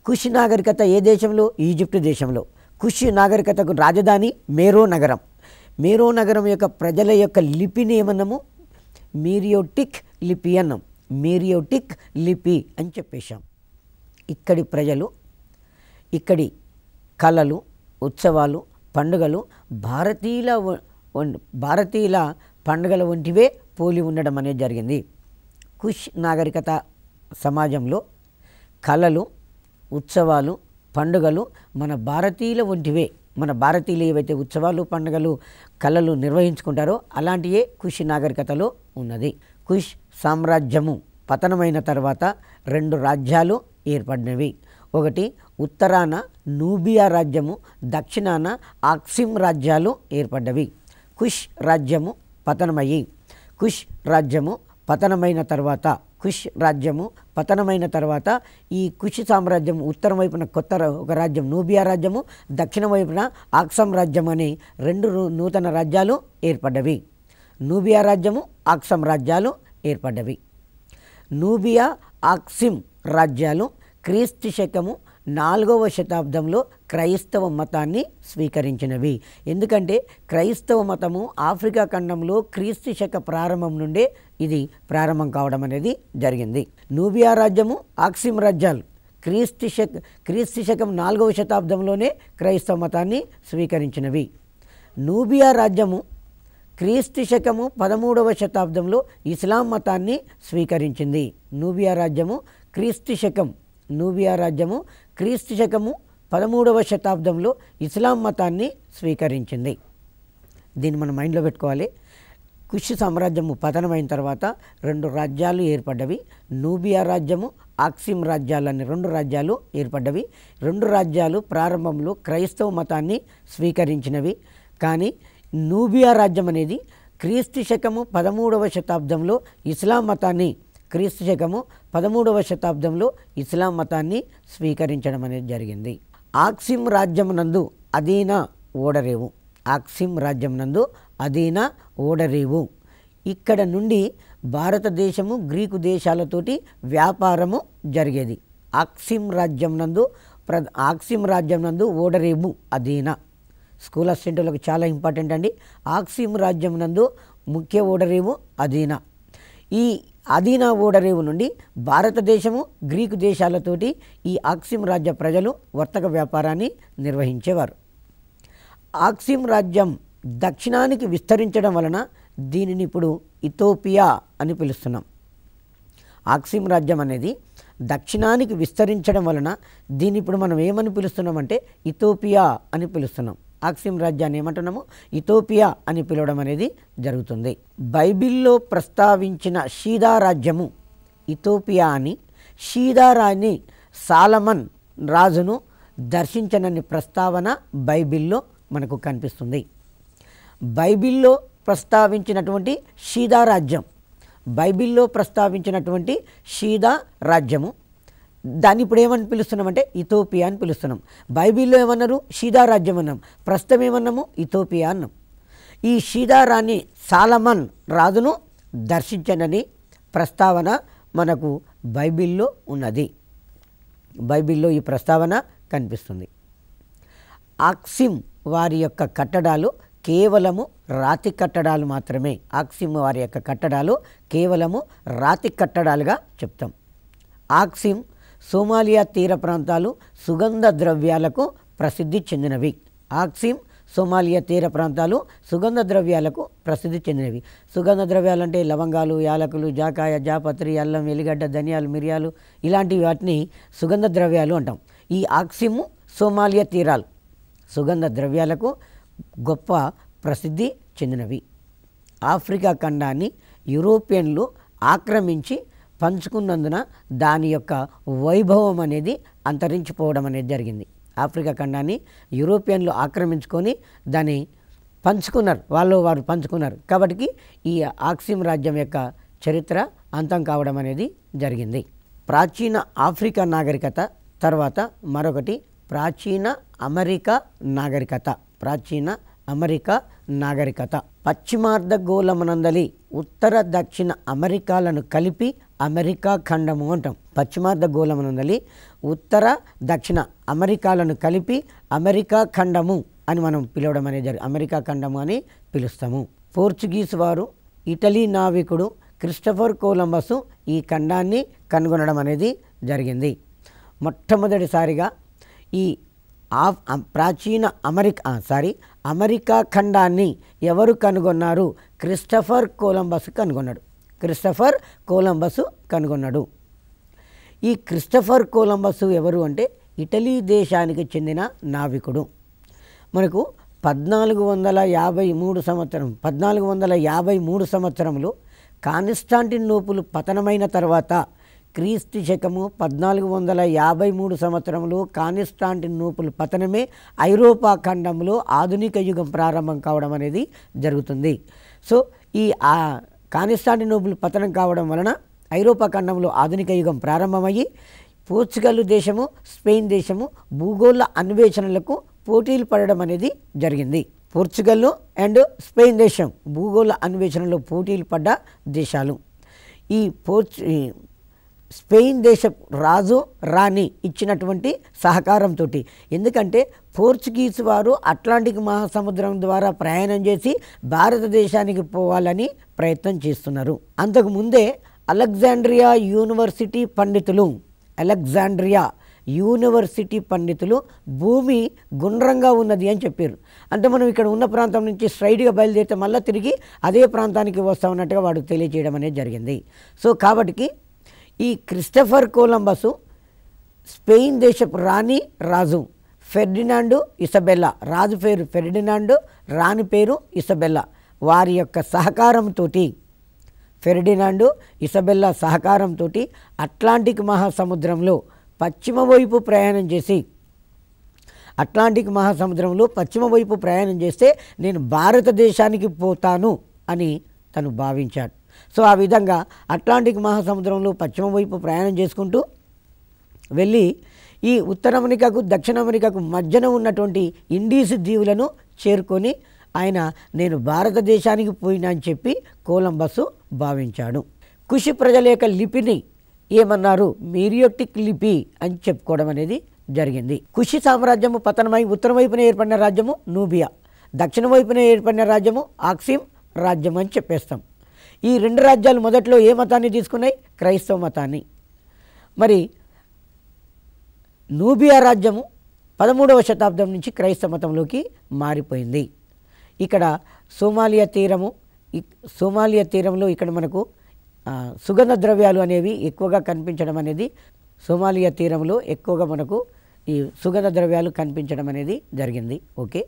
కుష్ నాగరికత ఏ దేశంలో ఈజిప్ట్ దేశంలో కుష్ నాగరికతకు రాజధాని మేరో నగరం మేరో నగరం యొక్క ప్రజల యొక్క లిపిని ఏమన్నాము మీరియోటిక్ లిపి అన్నాం మీరియోటిక్ లిపి అని చెప్పేశాం ఇక్కడి ప్రజలు ఇక్కడి కళలు ఉత్సవాలు పండుగలు భారతీయుల భారతీయుల పండుగల వంటివే పోలి ఉండడం అనేది జరిగింది కుష్ నాగరికత సమాజంలో కళలు ఉత్సవాలు పండుగలు మన భారతీయుల వంటివే మన భారతీయులు ఏవైతే ఉత్సవాలు పండుగలు కళలు నిర్వహించుకుంటారో అలాంటియే కుష్ నాగరికతలో ఉన్నది కుష్ సామ్రాజ్యము పతనమైన తర్వాత రెండు రాజ్యాలు ఏర్పడినవి ఒకటి ఉత్తరాన నూబియా రాజ్యము దక్షిణాన ఆక్సిమ్ రాజ్యాలు ఏర్పడ్డవి కుష్ రాజ్యము పతనమయ్యి కుష్ రాజ్యము పతనమైన తర్వాత కుష్ రాజ్యము పతనమైన తర్వాత ఈ కుష్ సామ్రాజ్యం ఉత్తరం వైపున కొత్త ఒక రాజ్యం నూబియా రాజ్యము దక్షిణ వైపున ఆక్సం రాజ్యం అనే రెండు నూతన రాజ్యాలు ఏర్పడ్డవి నూబియా రాజ్యము ఆక్సం రాజ్యాలు ఏర్పడ్డవి నూబియా ఆక్సిమ్ రాజ్యాలు క్రీస్తు శకము నాలుగవ శతాబ్దంలో క్రైస్తవ మతాన్ని స్వీకరించినవి ఎందుకంటే క్రైస్తవ మతము ఆఫ్రికా ఖండంలో క్రీస్తు శక ప్రారంభం నుండే ఇది ప్రారంభం కావడం అనేది జరిగింది నూబియా రాజ్యము ఆక్సిమ్ రాజ్యాలు క్రీస్తు శక క్రీస్తు శకం నాలుగవ శతాబ్దంలోనే క్రైస్తవ మతాన్ని స్వీకరించినవి నూబియా రాజ్యము క్రీస్తు శకము పదమూడవ శతాబ్దంలో ఇస్లాం మతాన్ని స్వీకరించింది నూబియా రాజ్యము క్రీస్తు శకం నూబియా రాజ్యము క్రీస్తు శకము పదమూడవ శతాబ్దంలో ఇస్లాం మతాన్ని స్వీకరించింది దీన్ని మనం మైండ్లో పెట్టుకోవాలి కుష్ సామ్రాజ్యము పతనమైన తర్వాత రెండు రాజ్యాలు ఏర్పడ్డవి నూబియా రాజ్యము ఆక్సిమ్ రాజ్యాలని రెండు రాజ్యాలు ఏర్పడ్డవి రెండు రాజ్యాలు ప్రారంభంలో క్రైస్తవ మతాన్ని స్వీకరించినవి కానీ నూబియా రాజ్యం అనేది క్రీస్తు శకము పదమూడవ శతాబ్దంలో ఇస్లాం మతాన్ని క్రీస్తు శకము పదమూడవ శతాబ్దంలో ఇస్లాం మతాన్ని స్వీకరించడం అనేది జరిగింది ఆక్సిం రాజ్యమునందు అధీన ఓడరేవు ఆక్సిం రాజ్యమునందు అధీన ఓడరేవు ఇక్కడ నుండి భారతదేశము గ్రీకు దేశాలతోటి వ్యాపారము జరిగేది ఆక్సిం రాజ్యం నందు ప్ర ఆక్సిం రాజ్యం నందు ఓడరేవు అధీన స్కూల్ అసిస్టెంట్లకు చాలా ఇంపార్టెంట్ అండి ఆక్సిం రాజ్యం నందు ముఖ్య ఓడరేవు అధీన ఈ అదీనా ఓడరేవు నుండి భారతదేశము గ్రీకు దేశాలతోటి ఈ ఆక్సిం రాజ్య ప్రజలు వర్తక వ్యాపారాన్ని నిర్వహించేవారు ఆక్సిం రాజ్యం దక్షిణానికి విస్తరించడం వలన దీనిని ఇప్పుడు ఇథోపియా అని పిలుస్తున్నాం ఆక్సిం రాజ్యం అనేది దక్షిణానికి విస్తరించడం వలన దీన్ని ఇప్పుడు మనం ఏమని పిలుస్తున్నామంటే ఇథోపియా అని పిలుస్తున్నాం ఆక్సిం రాజ్యాన్ని ఏమంటున్నాము ఇథోపియా అని పిలవడం అనేది జరుగుతుంది బైబిల్లో ప్రస్తావించిన షీదా రాజ్యము ఇథోపియా అని రాణి సాలమన్ రాజును దర్శించనని ప్రస్తావన బైబిల్లో మనకు కనిపిస్తుంది బైబిల్లో ప్రస్తావించినటువంటి షీదా రాజ్యం బైబిల్లో ప్రస్తావించినటువంటి షీదా రాజ్యము దాన్ని ఇప్పుడు ఏమని పిలుస్తున్నామంటే ఇథోపియా అని పిలుస్తున్నాం బైబిల్లో ఏమన్నారు షీదా రాజ్యం అన్నాం ప్రస్తుతం ఏమన్నాము ఇథోపియా అన్నాం ఈ షీదా రాణి సాలమన్ రాజును దర్శించనని ప్రస్తావన మనకు బైబిల్లో ఉన్నది బైబిల్లో ఈ ప్రస్తావన కనిపిస్తుంది ఆక్సిమ్ వారి యొక్క కట్టడాలు కేవలము రాతి కట్టడాలు మాత్రమే ఆక్సిమ్ వారి యొక్క కట్టడాలు కేవలము రాతి కట్టడాలుగా చెప్తాం ఆక్సిమ్ సోమాలియా తీర ప్రాంతాలు సుగంధ ద్రవ్యాలకు ప్రసిద్ధి చెందినవి ఆక్సిమ్ సోమాలియా తీర ప్రాంతాలు సుగంధ ద్రవ్యాలకు ప్రసిద్ధి చెందినవి సుగంధ ద్రవ్యాలు అంటే లవంగాలు యాలకులు జాకాయ జాపత్రి అల్లం ఎల్లిగడ్డ ధనియాలు మిరియాలు ఇలాంటి వాటిని సుగంధ ద్రవ్యాలు అంటాం ఈ ఆక్సిము సోమాలియా తీరాలు సుగంధ ద్రవ్యాలకు గొప్ప ప్రసిద్ధి చెందినవి ఆఫ్రికా ఖండాన్ని యూరోపియన్లు ఆక్రమించి పంచుకున్నందున దాని యొక్క వైభవం అనేది అంతరించిపోవడం అనేది జరిగింది ఆఫ్రికా ఖండాన్ని యూరోపియన్లు ఆక్రమించుకొని దాన్ని పంచుకున్నారు వాళ్ళు వారు పంచుకున్నారు కాబట్టి ఈ ఆక్సిమ్ రాజ్యం యొక్క చరిత్ర అంతం కావడం అనేది జరిగింది ప్రాచీన ఆఫ్రికా నాగరికత తర్వాత మరొకటి ప్రాచీన అమెరికా నాగరికత ప్రాచీన అమెరికా నాగరికత పశ్చిమార్ధగోళమనందలి ఉత్తర దక్షిణ అమెరికాలను కలిపి అమెరికా ఖండము అంటాం పశ్చిమార్ధగోళమునందలి ఉత్తర దక్షిణ అమెరికాలను కలిపి అమెరికా ఖండము అని మనం పిలవడం అనేది జరిగింది అమెరికా ఖండము అని పిలుస్తాము పోర్చుగీస్ వారు ఇటలీ నావికుడు క్రిస్టఫర్ కోలంబస్ ఈ ఖండాన్ని కనుగొనడం అనేది జరిగింది మొట్టమొదటిసారిగా ఈ ప్రాచీన అమెరికా సారీ అమెరికా ఖండాన్ని ఎవరు కనుగొన్నారు క్రిస్టఫర్ కోలంబస్ కనుగొన్నాడు క్రిస్టఫర్ కోలంబస్ కనుగొన్నాడు ఈ క్రిస్టఫర్ కోలంబస్ ఎవరు అంటే ఇటలీ దేశానికి చెందిన నావికుడు మనకు పద్నాలుగు వందల యాభై మూడు సంవత్సరం పద్నాలుగు వందల యాభై మూడు సంవత్సరంలో కానిస్టాంటిన్ నోపులు పతనమైన తర్వాత క్రీస్తు శకము పద్నాలుగు వందల యాభై మూడు సంవత్సరంలో నూపుల పతనమే ఐరోపా ఖండంలో ఆధునిక యుగం ప్రారంభం కావడం అనేది జరుగుతుంది సో ఈ కానిస్టాంటినోపుల్ పతనం కావడం వలన ఐరోపా ఖండంలో ఆధునిక యుగం ప్రారంభమయ్యి పోర్చుగల్ దేశము స్పెయిన్ దేశము భూగోళ అన్వేషణలకు పోటీలు పడడం అనేది జరిగింది పోర్చుగల్ అండ్ స్పెయిన్ దేశం భూగోళ అన్వేషణలో పోటీలు పడ్డ దేశాలు ఈ పోర్చు స్పెయిన్ దేశ రాజు రాణి ఇచ్చినటువంటి సహకారంతో ఎందుకంటే పోర్చుగీస్ వారు అట్లాంటిక్ మహాసముద్రం ద్వారా ప్రయాణం చేసి భారతదేశానికి పోవాలని ప్రయత్నం చేస్తున్నారు అంతకుముందే అలెగ్జాండ్రియా యూనివర్సిటీ పండితులు అలెగ్జాండ్రియా యూనివర్సిటీ పండితులు భూమి గుండ్రంగా ఉన్నది అని చెప్పారు అంటే మనం ఇక్కడ ఉన్న ప్రాంతం నుంచి స్ట్రైట్గా బయలుదేరితే మళ్ళీ తిరిగి అదే ప్రాంతానికి వస్తామన్నట్టుగా వాడు తెలియజేయడం అనేది జరిగింది సో కాబట్టి ఈ క్రిస్టఫర్ కొలంబసు స్పెయిన్ దేశపు రాణి రాజు ఫెర్డినాండు ఇసబెల్లా రాజు పేరు ఫెర్డినాండు రాణి పేరు ఇసబెల్లా వారి యొక్క సహకారంతో ఫెర్డినాండు ఇసబెల్లా సహకారంతో అట్లాంటిక్ మహాసముద్రంలో పశ్చిమ వైపు ప్రయాణం చేసి అట్లాంటిక్ మహాసముద్రంలో పశ్చిమ వైపు ప్రయాణం చేస్తే నేను భారతదేశానికి పోతాను అని తను భావించాడు సో ఆ విధంగా అట్లాంటిక్ మహాసముద్రంలో పశ్చిమ వైపు ప్రయాణం చేసుకుంటూ వెళ్ళి ఈ ఉత్తర అమెరికాకు దక్షిణ అమెరికాకు మధ్యన ఉన్నటువంటి ఇండీస్ దీవులను చేరుకొని ఆయన నేను భారతదేశానికి పోయినా అని చెప్పి కోలంబస్ భావించాడు కుషి ప్రజల యొక్క లిపిని ఏమన్నారు మీరియోటిక్ లిపి అని చెప్పుకోవడం అనేది జరిగింది కుషి సామ్రాజ్యము పతనమై ఉత్తరం వైపున ఏర్పడిన రాజ్యము నూబియా దక్షిణ వైపున ఏర్పడిన రాజ్యము ఆక్సిమ్ రాజ్యం అని చెప్పేస్తాం ఈ రెండు రాజ్యాలు మొదట్లో ఏ మతాన్ని తీసుకున్నాయి క్రైస్తవ మతాన్ని మరి నూబియా రాజ్యము పదమూడవ శతాబ్దం నుంచి క్రైస్తవ మతంలోకి మారిపోయింది ఇక్కడ సోమాలియా తీరము సోమాలియా తీరంలో ఇక్కడ మనకు సుగంధ ద్రవ్యాలు అనేవి ఎక్కువగా కనిపించడం అనేది సోమాలియా తీరంలో ఎక్కువగా మనకు ఈ సుగంధ ద్రవ్యాలు కనిపించడం అనేది జరిగింది ఓకే